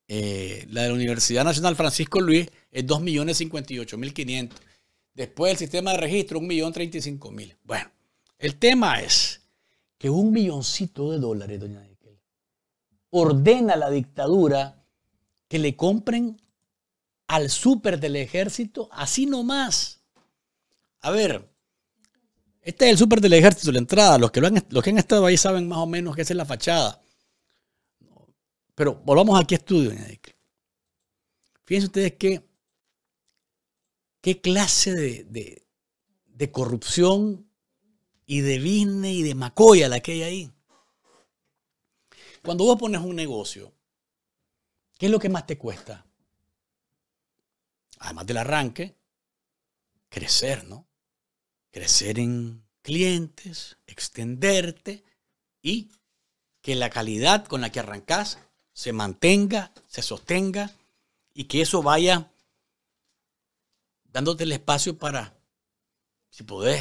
eh, la de la Universidad Nacional Francisco Luis es 2.058.500. Después el sistema de registro, 1.035.000. Bueno, el tema es que un milloncito de dólares, doña ordena a la dictadura que le compren al súper del ejército así nomás. A ver, este es el súper del ejército, la entrada. Los que, lo han, los que han estado ahí saben más o menos que esa es la fachada. Pero volvamos aquí a estudio, Fíjense ustedes que, qué clase de, corrupción y de business y de macoya la que hay ahí. Cuando vos pones un negocio, ¿qué es lo que más te cuesta? Además del arranque, crecer, ¿no? Crecer en clientes, extenderte y que la calidad con la que arrancas se mantenga, se sostenga y que eso vaya dándote el espacio para, si podés,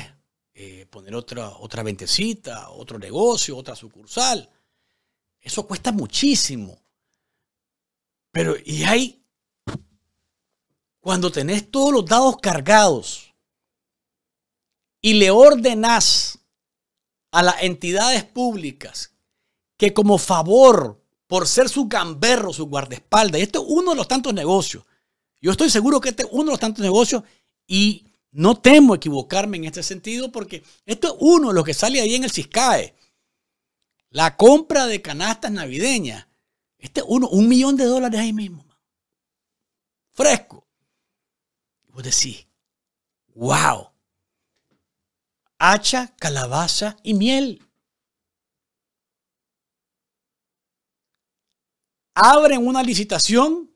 eh, poner otra, otra ventecita, otro negocio, otra sucursal, eso cuesta muchísimo. Pero, y hay, cuando tenés todos los dados cargados y le ordenás a las entidades públicas que como favor, por ser su gamberro, su guardaespaldas, y esto es uno de los tantos negocios, yo estoy seguro que este es uno de los tantos negocios y no temo equivocarme en este sentido porque esto es uno de los que sale ahí en el CISCAE. La compra de canastas navideñas. Este uno, un millón de dólares ahí mismo. Man. Fresco. Vos decís, wow. Hacha, calabaza y miel. Abren una licitación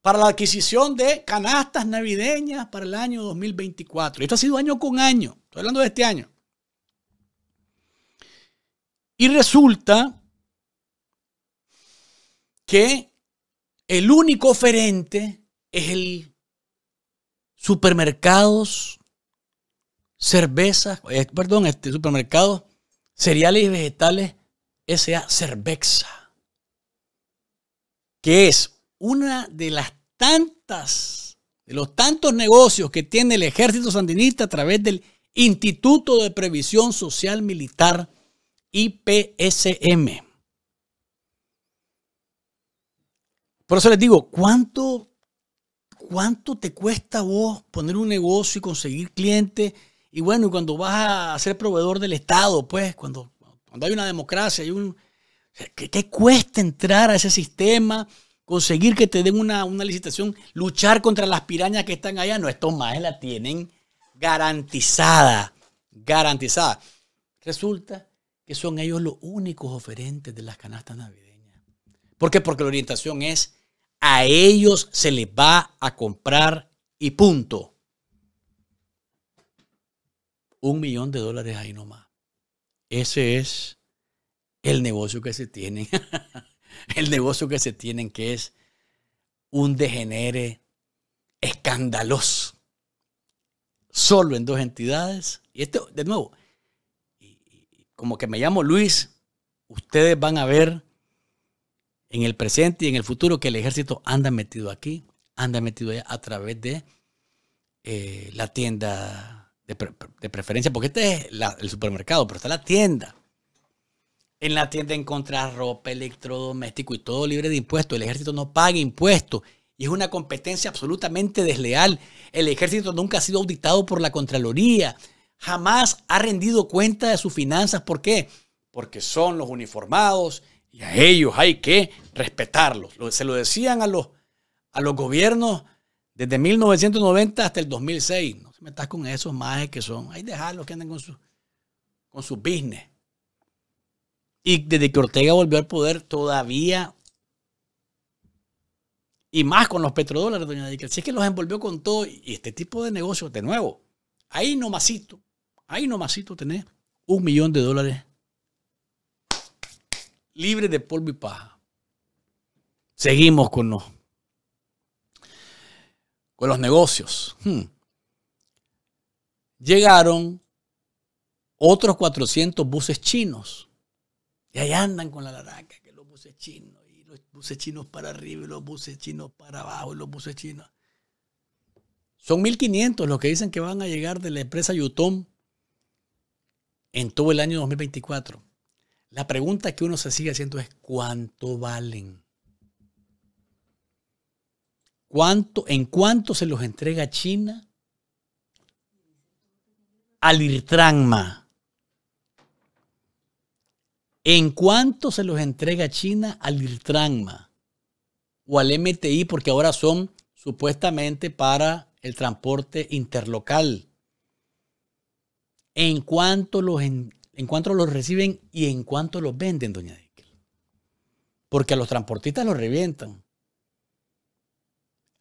para la adquisición de canastas navideñas para el año 2024. Esto ha sido año con año. Estoy hablando de este año. Y resulta que el único oferente es el supermercados, cervezas, eh, perdón, este supermercado, cereales y vegetales S.A. Cerveza, que es una de las tantas, de los tantos negocios que tiene el ejército sandinista a través del Instituto de Previsión Social Militar IPSM. Por eso les digo, ¿cuánto, cuánto te cuesta vos poner un negocio y conseguir clientes? Y bueno, cuando vas a ser proveedor del Estado, pues, cuando, cuando hay una democracia, un, ¿qué cuesta entrar a ese sistema? Conseguir que te den una, una licitación, luchar contra las pirañas que están allá. No, estos más la tienen garantizada. Garantizada. Resulta que son ellos los únicos oferentes de las canastas navideñas. ¿Por qué? Porque la orientación es a ellos se les va a comprar y punto. Un millón de dólares ahí nomás. Ese es el negocio que se tiene. el negocio que se tienen que es un degenere escandaloso. Solo en dos entidades. Y esto, de nuevo, como que me llamo Luis, ustedes van a ver en el presente y en el futuro que el ejército anda metido aquí, anda metido a través de eh, la tienda de, preferencia, porque este es el supermercado, pero está la tienda. En la tienda encontrar ropa, electrodoméstico y todo libre de impuestos. El ejército no paga impuestos y es una competencia absolutamente desleal. El ejército nunca ha sido auditado por la Contraloría jamás ha rendido cuenta de sus finanzas. ¿Por qué? Porque son los uniformados y a ellos hay que respetarlos. Se lo decían a los, a los gobiernos desde 1990 hasta el 2006. No se metas con esos más que son. Hay dejarlos que anden con su, con su business. Y desde que Ortega volvió al poder, todavía. Y más con los petrodólares, doña Díaz, Si es que los envolvió con todo. Y este tipo de negocios, de nuevo, ahí nomasito, Ahí nomásito tenés un millón de dólares libre de polvo y paja. Seguimos con los, con los negocios. Hmm. Llegaron otros 400 buses chinos. Y ahí andan con la laranja que los buses chinos, y los buses chinos para arriba, y los buses chinos para abajo, y los buses chinos. Son 1.500 los que dicen que van a llegar de la empresa Yutong en todo el año 2024. La pregunta que uno se sigue haciendo es ¿cuánto valen? ¿Cuánto, ¿En cuánto se los entrega China al Irtranma? ¿En cuánto se los entrega China al Irtranma o al MTI? Porque ahora son supuestamente para el transporte interlocal en cuanto los, en, los reciben y en cuanto los venden, doña Dickel. Porque a los transportistas los revientan.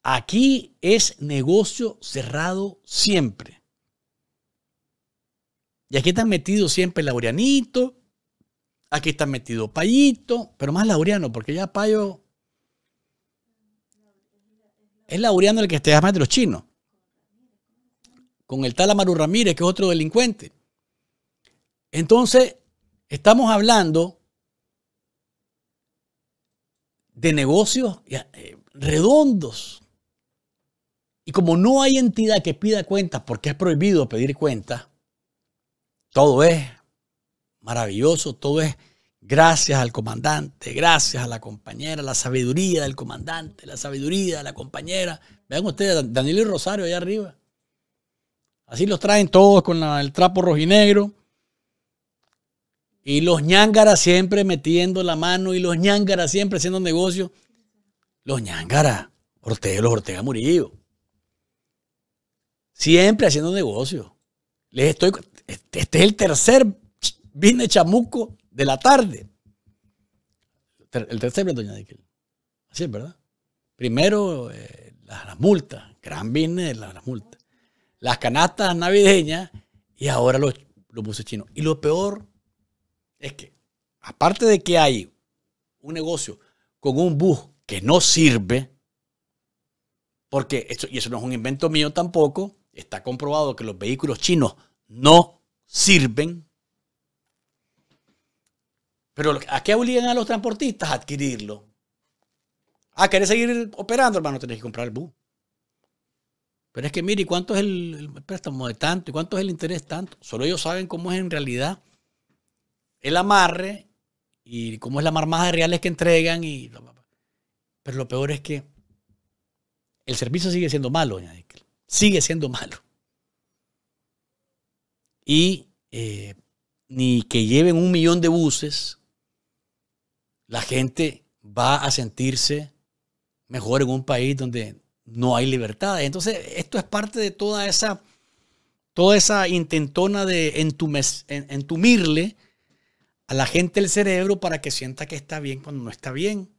Aquí es negocio cerrado siempre. Y aquí está metido siempre Laureanito, aquí está metido Payito, pero más Laureano, porque ya Payo es Laureano el que está más de los chinos con el tal Amaru Ramírez, que es otro delincuente. Entonces, estamos hablando de negocios eh, redondos. Y como no hay entidad que pida cuentas, porque es prohibido pedir cuentas, todo es maravilloso, todo es gracias al comandante, gracias a la compañera, la sabiduría del comandante, la sabiduría de la compañera. Vean ustedes, Daniel Rosario allá arriba. Así los traen todos con el trapo rojinegro. Y los ñángaras siempre metiendo la mano y los ñángaras siempre haciendo negocio. Los ñángaras, Ortega, los Ortega Murillo. Siempre haciendo negocio Les estoy, este, este es el tercer business chamuco de la tarde. El tercer doña Diquel. Así es, ¿verdad? Primero, eh, las, multas. Gran business, de las multas las canastas navideñas y ahora los, buses chinos. Y lo peor es que, aparte de que hay un negocio con un bus que no sirve, porque y eso no es un invento mío tampoco, está comprobado que los vehículos chinos no sirven. Pero ¿a qué obligan a los transportistas a adquirirlo? ¿A ah, querer seguir operando, hermano? Tenés que comprar el bus. Pero es que mire, ¿cuánto es el, préstamo de tanto? ¿Y cuánto es el interés tanto? Solo ellos saben cómo es en realidad el amarre y cómo es la marmada de reales que entregan. Y, pero lo peor es que el servicio sigue siendo malo, Sigue siendo malo. Y eh, ni que lleven un millón de buses, la gente va a sentirse mejor en un país donde no hay libertad Entonces, esto es parte de toda esa, toda esa intentona de entumirle a la gente el cerebro para que sienta que está bien cuando no está bien.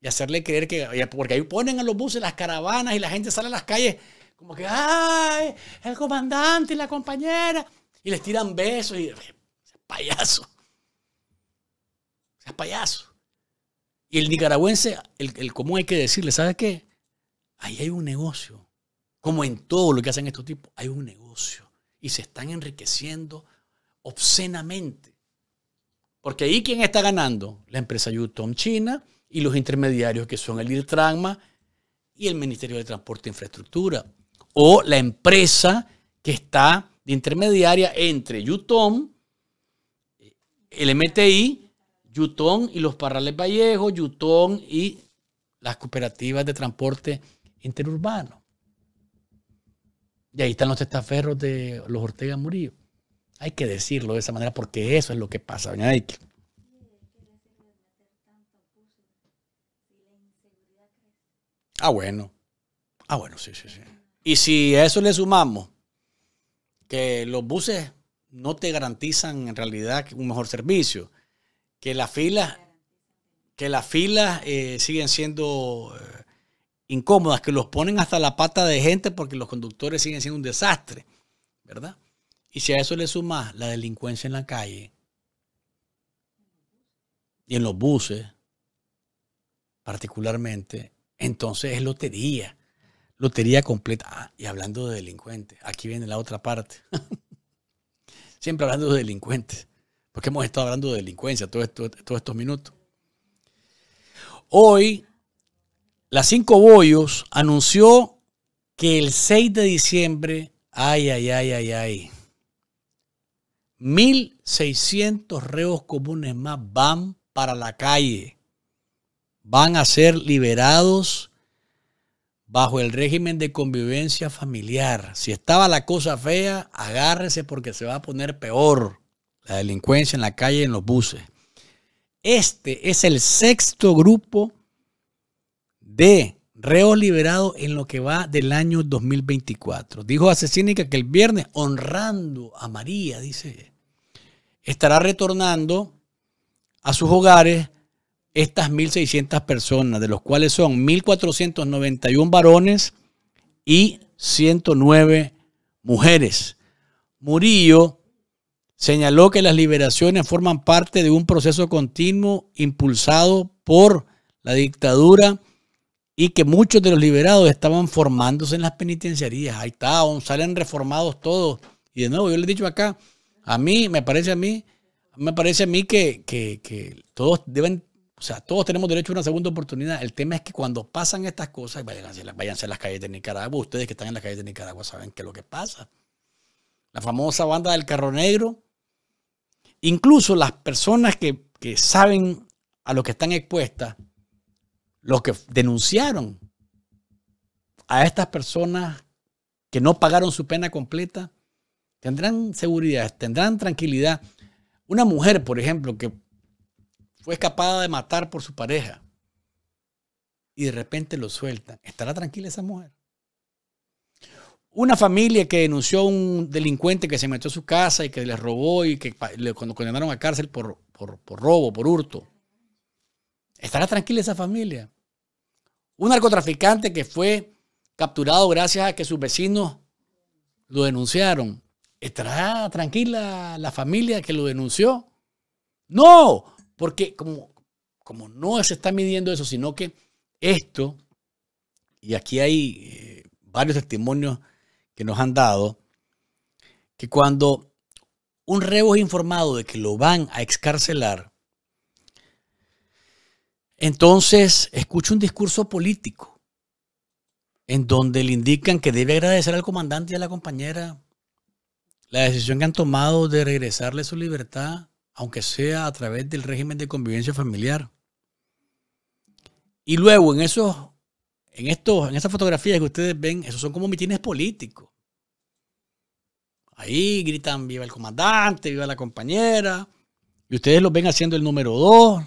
Y hacerle creer que, porque ahí ponen a los buses las caravanas y la gente sale a las calles como que, ¡ay! El comandante y la compañera. Y les tiran besos y, payaso. es payaso. Y el nicaragüense, el, el, cómo hay que decirle, ¿sabes qué? ahí hay un negocio. Como en todo lo que hacen estos tipos, hay un negocio. Y se están enriqueciendo obscenamente. Porque ahí quién está ganando? La empresa Yutong China y los intermediarios que son el IRTRANMA y el Ministerio de Transporte e Infraestructura. O la empresa que está de intermediaria entre Yutong, eh, el MTI, Yutong y los Parrales Vallejo, Yutong y las cooperativas de transporte interurbano. Y ahí están los testaferros de los Ortega Murillo. Hay que decirlo de esa manera porque eso es lo que pasa, doña Ah, bueno. Ah, bueno, sí, sí, sí. Y si a eso le sumamos que los buses no te garantizan en realidad un mejor servicio, que las filas, que las filas eh, siguen siendo eh, incómodas que los ponen hasta la pata de gente porque los conductores siguen siendo un desastre, ¿verdad? Y si a eso le sumas la delincuencia en la calle y en los buses, particularmente, entonces es lotería, lotería completa. Ah, y hablando de delincuentes, aquí viene la otra parte. Siempre hablando de delincuentes, porque hemos estado hablando de delincuencia todos estos minutos. Hoy las Cinco Bollos anunció que el 6 de diciembre, ay, ay, ay, ay, ay, 1.600 reos comunes más van para la calle. Van a ser liberados bajo el régimen de convivencia familiar. Si estaba la cosa fea, agárrese porque se va a poner peor la delincuencia en la calle en los buses. Este es el sexto grupo de reos liberados en lo que va del año 2024. Dijo Asesínica que el viernes, honrando a María, dice, estará retornando a sus hogares estas 1.600 personas, de los cuales son 1.491 varones y 109 mujeres. Murillo señaló que las liberaciones forman parte de un proceso continuo impulsado por la dictadura y que muchos de los liberados estaban formándose en las penitenciarías. Ahí está, salen reformados todos. Y de nuevo, yo les he dicho acá, a mí, me parece a mí, me parece a mí que, todos deben, o sea, todos tenemos derecho a una segunda oportunidad. El tema es que cuando pasan estas cosas, váyanse, váyanse a las calles de Nicaragua, ustedes que están en las calles de Nicaragua saben qué es lo que pasa. La famosa banda del carro negro, incluso las personas que, que saben a lo que están expuestas, los que denunciaron a estas personas que no pagaron su pena completa, tendrán seguridad, tendrán tranquilidad. Una mujer, por ejemplo, que fue escapada de matar por su pareja y de repente lo suelta, ¿estará tranquila esa mujer? Una familia que denunció a un delincuente que se metió a su casa y que les robó y que le condenaron a cárcel por robo, por hurto. ¿Estará tranquila esa familia? Un narcotraficante que fue capturado gracias a que sus vecinos lo denunciaron. ¿Estará tranquila la familia que lo denunció? No, porque como, como no se está midiendo eso, sino que esto, y aquí hay eh, varios testimonios que nos han dado, que cuando un rebo es informado de que lo van a excarcelar, entonces, escucho un discurso político en donde le indican que debe agradecer al comandante y a la compañera la decisión que han tomado de regresarle su libertad, aunque sea a través del régimen de convivencia familiar. Y luego, en esos, en estos, en esas fotografías que ustedes ven, esos son como mitines políticos. Ahí gritan, viva el comandante, viva la compañera. Y ustedes los ven haciendo el número dos,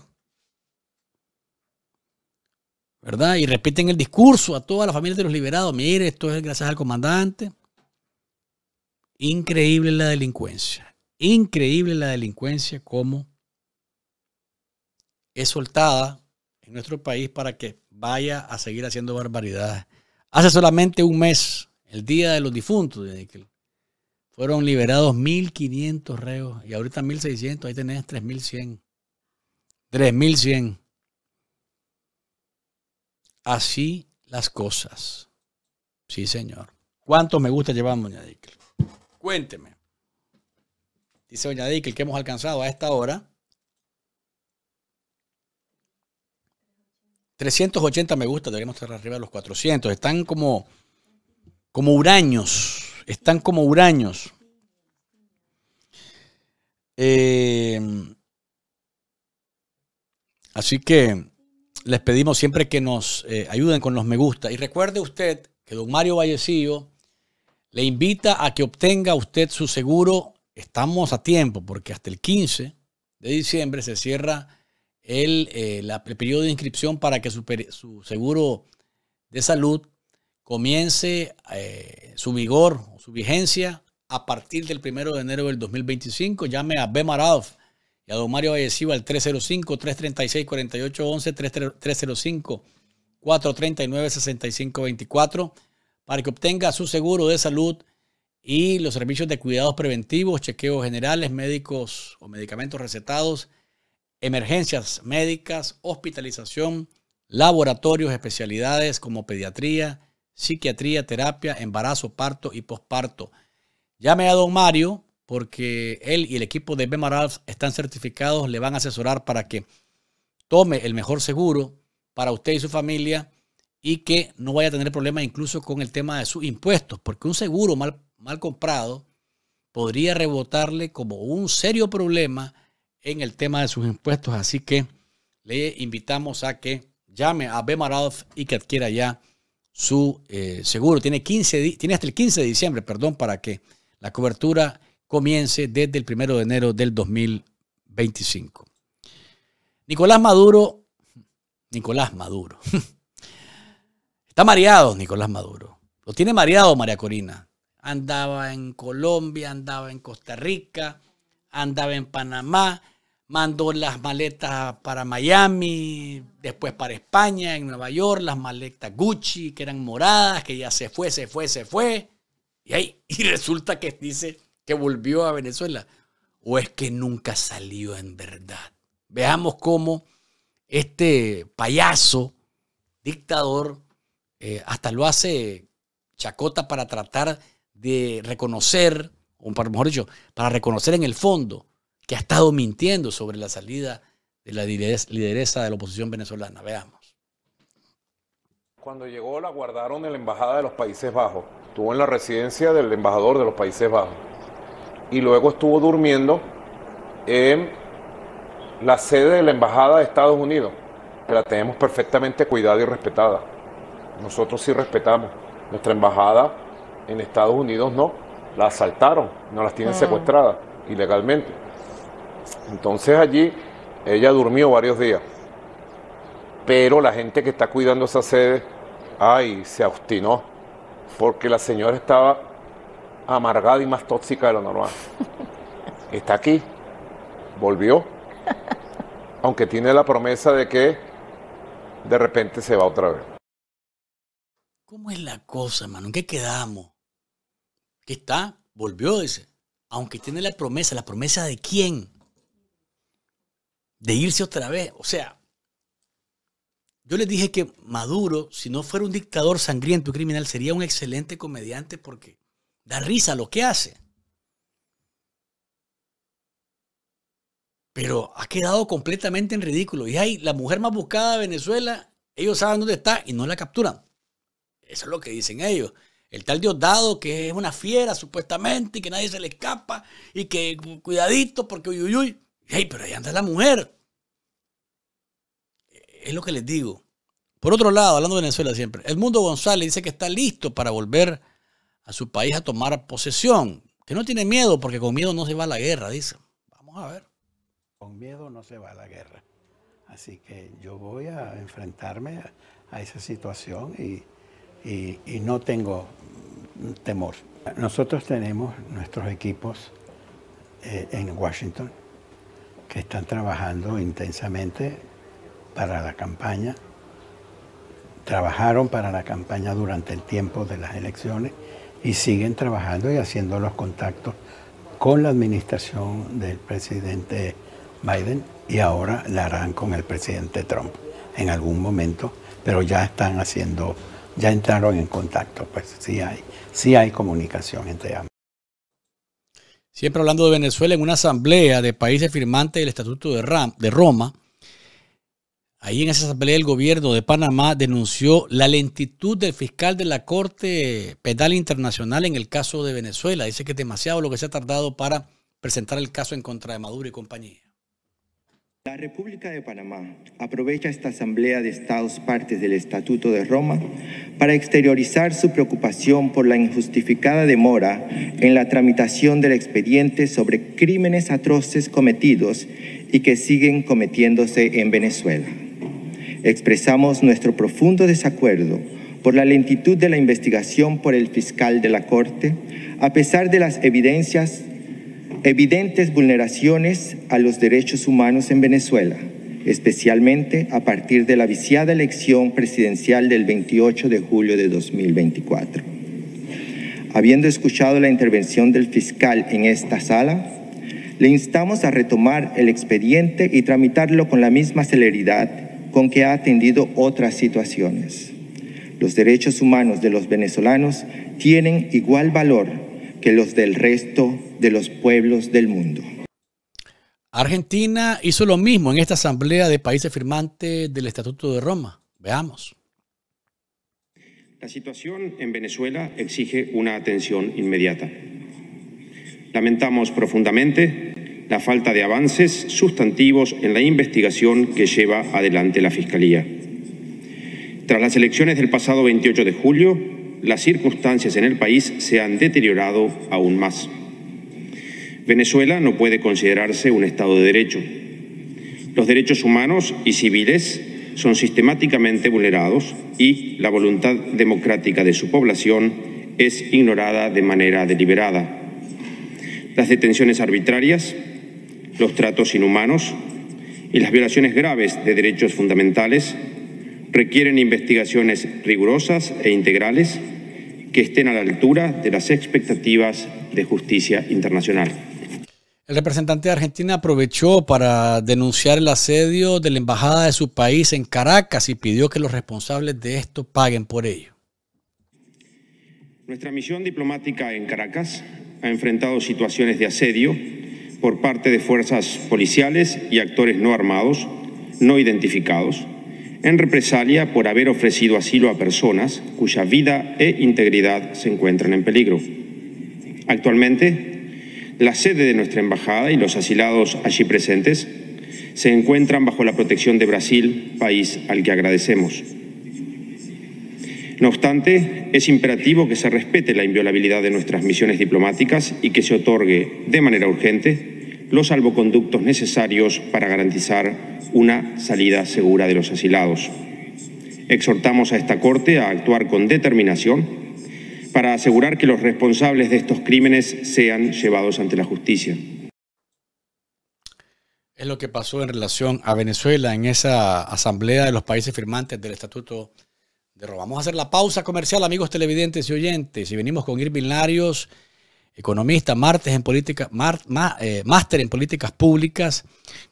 ¿verdad? Y repiten el discurso a toda la familia de los liberados. Mire, esto es gracias al comandante. Increíble la delincuencia. Increíble la delincuencia como es soltada en nuestro país para que vaya a seguir haciendo barbaridades. Hace solamente un mes, el día de los difuntos, fueron liberados 1.500 reos y ahorita 1.600, ahí tenés 3.100. 3.100 así las cosas. Sí, señor. ¿Cuántos me gusta llevar, doña Dickel? Cuénteme. Dice doña Dickel que hemos alcanzado a esta hora 380 me gusta, deberíamos estar arriba de los 400. Están como, como uraños. Están como uraños. Eh, así que les pedimos siempre que nos eh, ayuden con los me gusta. Y recuerde usted que don Mario Vallecillo le invita a que obtenga usted su seguro. Estamos a tiempo porque hasta el 15 de diciembre se cierra eh, el, periodo de inscripción para que su, su seguro de salud comience eh, su vigor, su vigencia a partir del 1 de enero del 2025. Llame a Bemaradov y a don Mario Valleciba al 305-336-4811, 305-439-6524, para que obtenga su seguro de salud y los servicios de cuidados preventivos, chequeos generales, médicos o medicamentos recetados, emergencias médicas, hospitalización, laboratorios, especialidades como pediatría, psiquiatría, terapia, embarazo, parto y posparto. Llame a don Mario porque él y el equipo de Bemaralf están certificados, le van a asesorar para que tome el mejor seguro para usted y su familia y que no vaya a tener problemas incluso con el tema de sus impuestos, porque un seguro mal, mal comprado podría rebotarle como un serio problema en el tema de sus impuestos. Así que le invitamos a que llame a Bemaralf y que adquiera ya su eh, seguro. Tiene, 15, tiene hasta el 15 de diciembre, perdón, para que la cobertura comience desde el primero de enero del 2025. Nicolás Maduro, Nicolás Maduro. Está mareado Nicolás Maduro. Lo tiene mareado María Corina. Andaba en Colombia, andaba en Costa Rica, andaba en Panamá, mandó las maletas para Miami, después para España, en Nueva York, las maletas Gucci, que eran moradas, que ya se fue, se fue, se fue. Y ahí, y resulta que dice, que volvió a Venezuela? ¿O es que nunca salió en verdad? Veamos cómo este payaso, dictador, eh, hasta lo hace chacota para tratar de reconocer, o para, mejor dicho, para reconocer en el fondo que ha estado mintiendo sobre la salida de la lideresa de la oposición venezolana. Veamos. Cuando llegó la guardaron en la Embajada de los Países Bajos. Estuvo en la residencia del embajador de los Países Bajos y luego estuvo durmiendo en la sede de la Embajada de Estados Unidos, la tenemos perfectamente cuidada y respetada. Nosotros sí respetamos. Nuestra embajada en Estados Unidos no. La asaltaron, no las tienen secuestrada. Mm. secuestradas ilegalmente. Entonces allí ella durmió varios días. Pero la gente que está cuidando esa sede, ay, se obstinó, porque la señora estaba amargada y más tóxica de lo normal. Está aquí, volvió, aunque tiene la promesa de que de repente se va otra vez. ¿Cómo es la cosa, hermano? ¿En qué quedamos? Que está, volvió, ese. Aunque tiene la promesa, ¿la promesa de quién? De irse otra vez. O sea, yo les dije que Maduro, si no fuera un dictador sangriento y criminal, sería un excelente comediante porque Da risa lo que hace. Pero ha quedado completamente en ridículo. Y hay la mujer más buscada de Venezuela, ellos saben dónde está y no la capturan. Eso es lo que dicen ellos. El tal Diosdado, que es una fiera supuestamente y que nadie se le escapa y que cuidadito porque uy, uy, uy. Hey, pero ahí anda la mujer. Es lo que les digo. Por otro lado, hablando de Venezuela siempre, el mundo González dice que está listo para volver a su país a tomar posesión. Que no tiene miedo, porque con miedo no se va a la guerra, dice. Vamos a ver. Con miedo no se va a la guerra. Así que yo voy a enfrentarme a, esa situación y, y, no tengo temor. Nosotros tenemos nuestros equipos eh, en Washington que están trabajando intensamente para la campaña. Trabajaron para la campaña durante el tiempo de las elecciones y siguen trabajando y haciendo los contactos con la administración del presidente Biden y ahora la harán con el presidente Trump en algún momento, pero ya están haciendo, ya entraron en contacto, pues sí hay, sí hay comunicación entre ambos. Siempre hablando de Venezuela, en una asamblea de países firmantes del Estatuto de, Ram, de Roma, Ahí en esa asamblea el gobierno de Panamá denunció la lentitud del fiscal de la Corte Penal Internacional en el caso de Venezuela. Dice que es demasiado lo que se ha tardado para presentar el caso en contra de Maduro y compañía. La República de Panamá aprovecha esta Asamblea de Estados partes del Estatuto de Roma para exteriorizar su preocupación por la injustificada demora en la tramitación del expediente sobre crímenes atroces cometidos y que siguen cometiéndose en Venezuela expresamos nuestro profundo desacuerdo por la lentitud de la investigación por el fiscal de la Corte, a pesar de las evidencias, evidentes vulneraciones a los derechos humanos en Venezuela, especialmente a partir de la viciada elección presidencial del 28 de julio de 2024. Habiendo escuchado la intervención del fiscal en esta sala, le instamos a retomar el expediente y tramitarlo con la misma celeridad con que ha atendido otras situaciones. Los derechos humanos de los venezolanos tienen igual valor que los del resto de los pueblos del mundo. Argentina hizo lo mismo en esta asamblea de países firmantes del Estatuto de Roma. Veamos. La situación en Venezuela exige una atención inmediata. Lamentamos profundamente la falta de avances sustantivos en la investigación que lleva adelante la Fiscalía. Tras las elecciones del pasado 28 de julio, las circunstancias en el país se han deteriorado aún más. Venezuela no puede considerarse un Estado de Derecho. Los derechos humanos y civiles son sistemáticamente vulnerados y la voluntad democrática de su población es ignorada de manera deliberada. Las detenciones arbitrarias, los tratos inhumanos y las violaciones graves de derechos fundamentales requieren investigaciones rigurosas e integrales que estén a la altura de las expectativas de justicia internacional. El representante de Argentina aprovechó para denunciar el asedio de la embajada de su país en Caracas y pidió que los responsables de esto paguen por ello. Nuestra misión diplomática en Caracas ha enfrentado situaciones de asedio por parte de fuerzas policiales y actores no armados, no identificados, en represalia por haber ofrecido asilo a personas cuya vida e integridad se encuentran en peligro. Actualmente, la sede de nuestra embajada y los asilados allí presentes se encuentran bajo la protección de Brasil, país al que agradecemos. No obstante, es imperativo que se respete la inviolabilidad de nuestras misiones diplomáticas y que se otorgue de manera urgente los salvoconductos necesarios para garantizar una salida segura de los asilados. Exhortamos a esta Corte a actuar con determinación para asegurar que los responsables de estos crímenes sean llevados ante la justicia. Es lo que pasó en relación a Venezuela en esa asamblea de los países firmantes del Estatuto pero vamos a hacer la pausa comercial, amigos televidentes y oyentes. Y venimos con Irvin Larios, economista, martes en política, eh, máster en políticas públicas,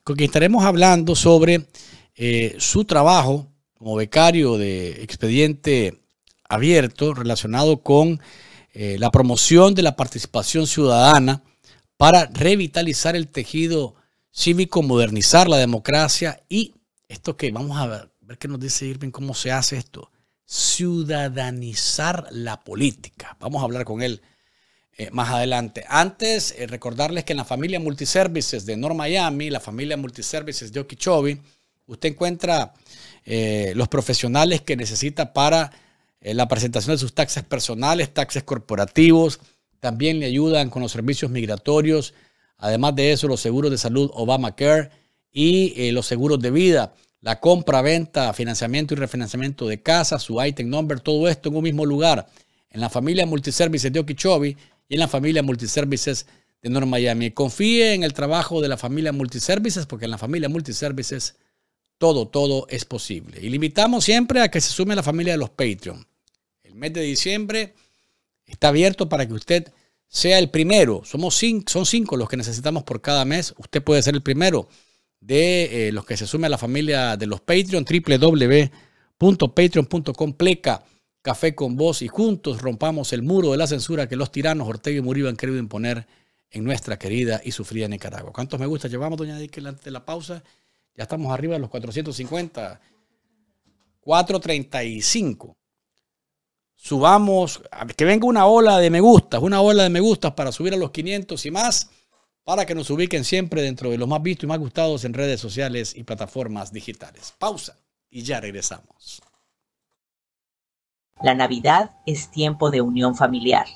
con quien estaremos hablando sobre eh, su trabajo como becario de expediente abierto relacionado con eh, la promoción de la participación ciudadana para revitalizar el tejido cívico, modernizar la democracia y esto que vamos a ver, qué nos dice Irvin, cómo se hace esto ciudadanizar la política. Vamos a hablar con él eh, más adelante. Antes, eh, recordarles que en la familia Multiservices de North Miami, la familia Multiservices de Okeechobee, usted encuentra eh, los profesionales que necesita para la presentación de sus taxes personales, taxes corporativos. También le ayudan con los servicios migratorios. Además de eso, los seguros de salud Obamacare y los seguros de vida la compra, venta, financiamiento y refinanciamiento de casas, su item number, todo esto en un mismo lugar, en la familia Multiservices de Okeechobee y en la familia Multiservices de North Miami. Confíe en el trabajo de la familia Multiservices, porque en la familia Multiservices todo, todo es posible. Y limitamos siempre a que se sume a la familia de los Patreon. El mes de diciembre está abierto para que usted sea el primero. Somos cinco, son cinco los que necesitamos por cada mes. Usted puede ser el primero de eh, los que se sumen a la familia de los Patreon, www.patreon.com pleca café con voz y juntos rompamos el muro de la censura que los tiranos Ortega y Murillo han querido imponer en nuestra querida y sufrida Nicaragua. ¿Cuántos me gusta llevamos, doña que antes de la pausa? Ya estamos arriba de los 450. 435. Subamos, que venga una ola de me gustas, una ola de me gustas para subir a los 500 y más para que nos ubiquen siempre dentro de los más vistos y más gustados en redes sociales y plataformas digitales. Pausa y ya regresamos. La Navidad es tiempo de unión familiar,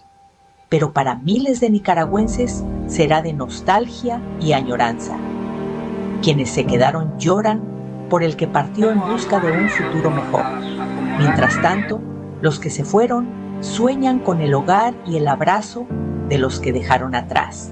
pero para miles de nicaragüenses será de nostalgia y añoranza. Quienes se quedaron lloran por el que partió en busca de un futuro mejor. Mientras tanto, los que se fueron sueñan con el hogar y el abrazo de los que dejaron atrás.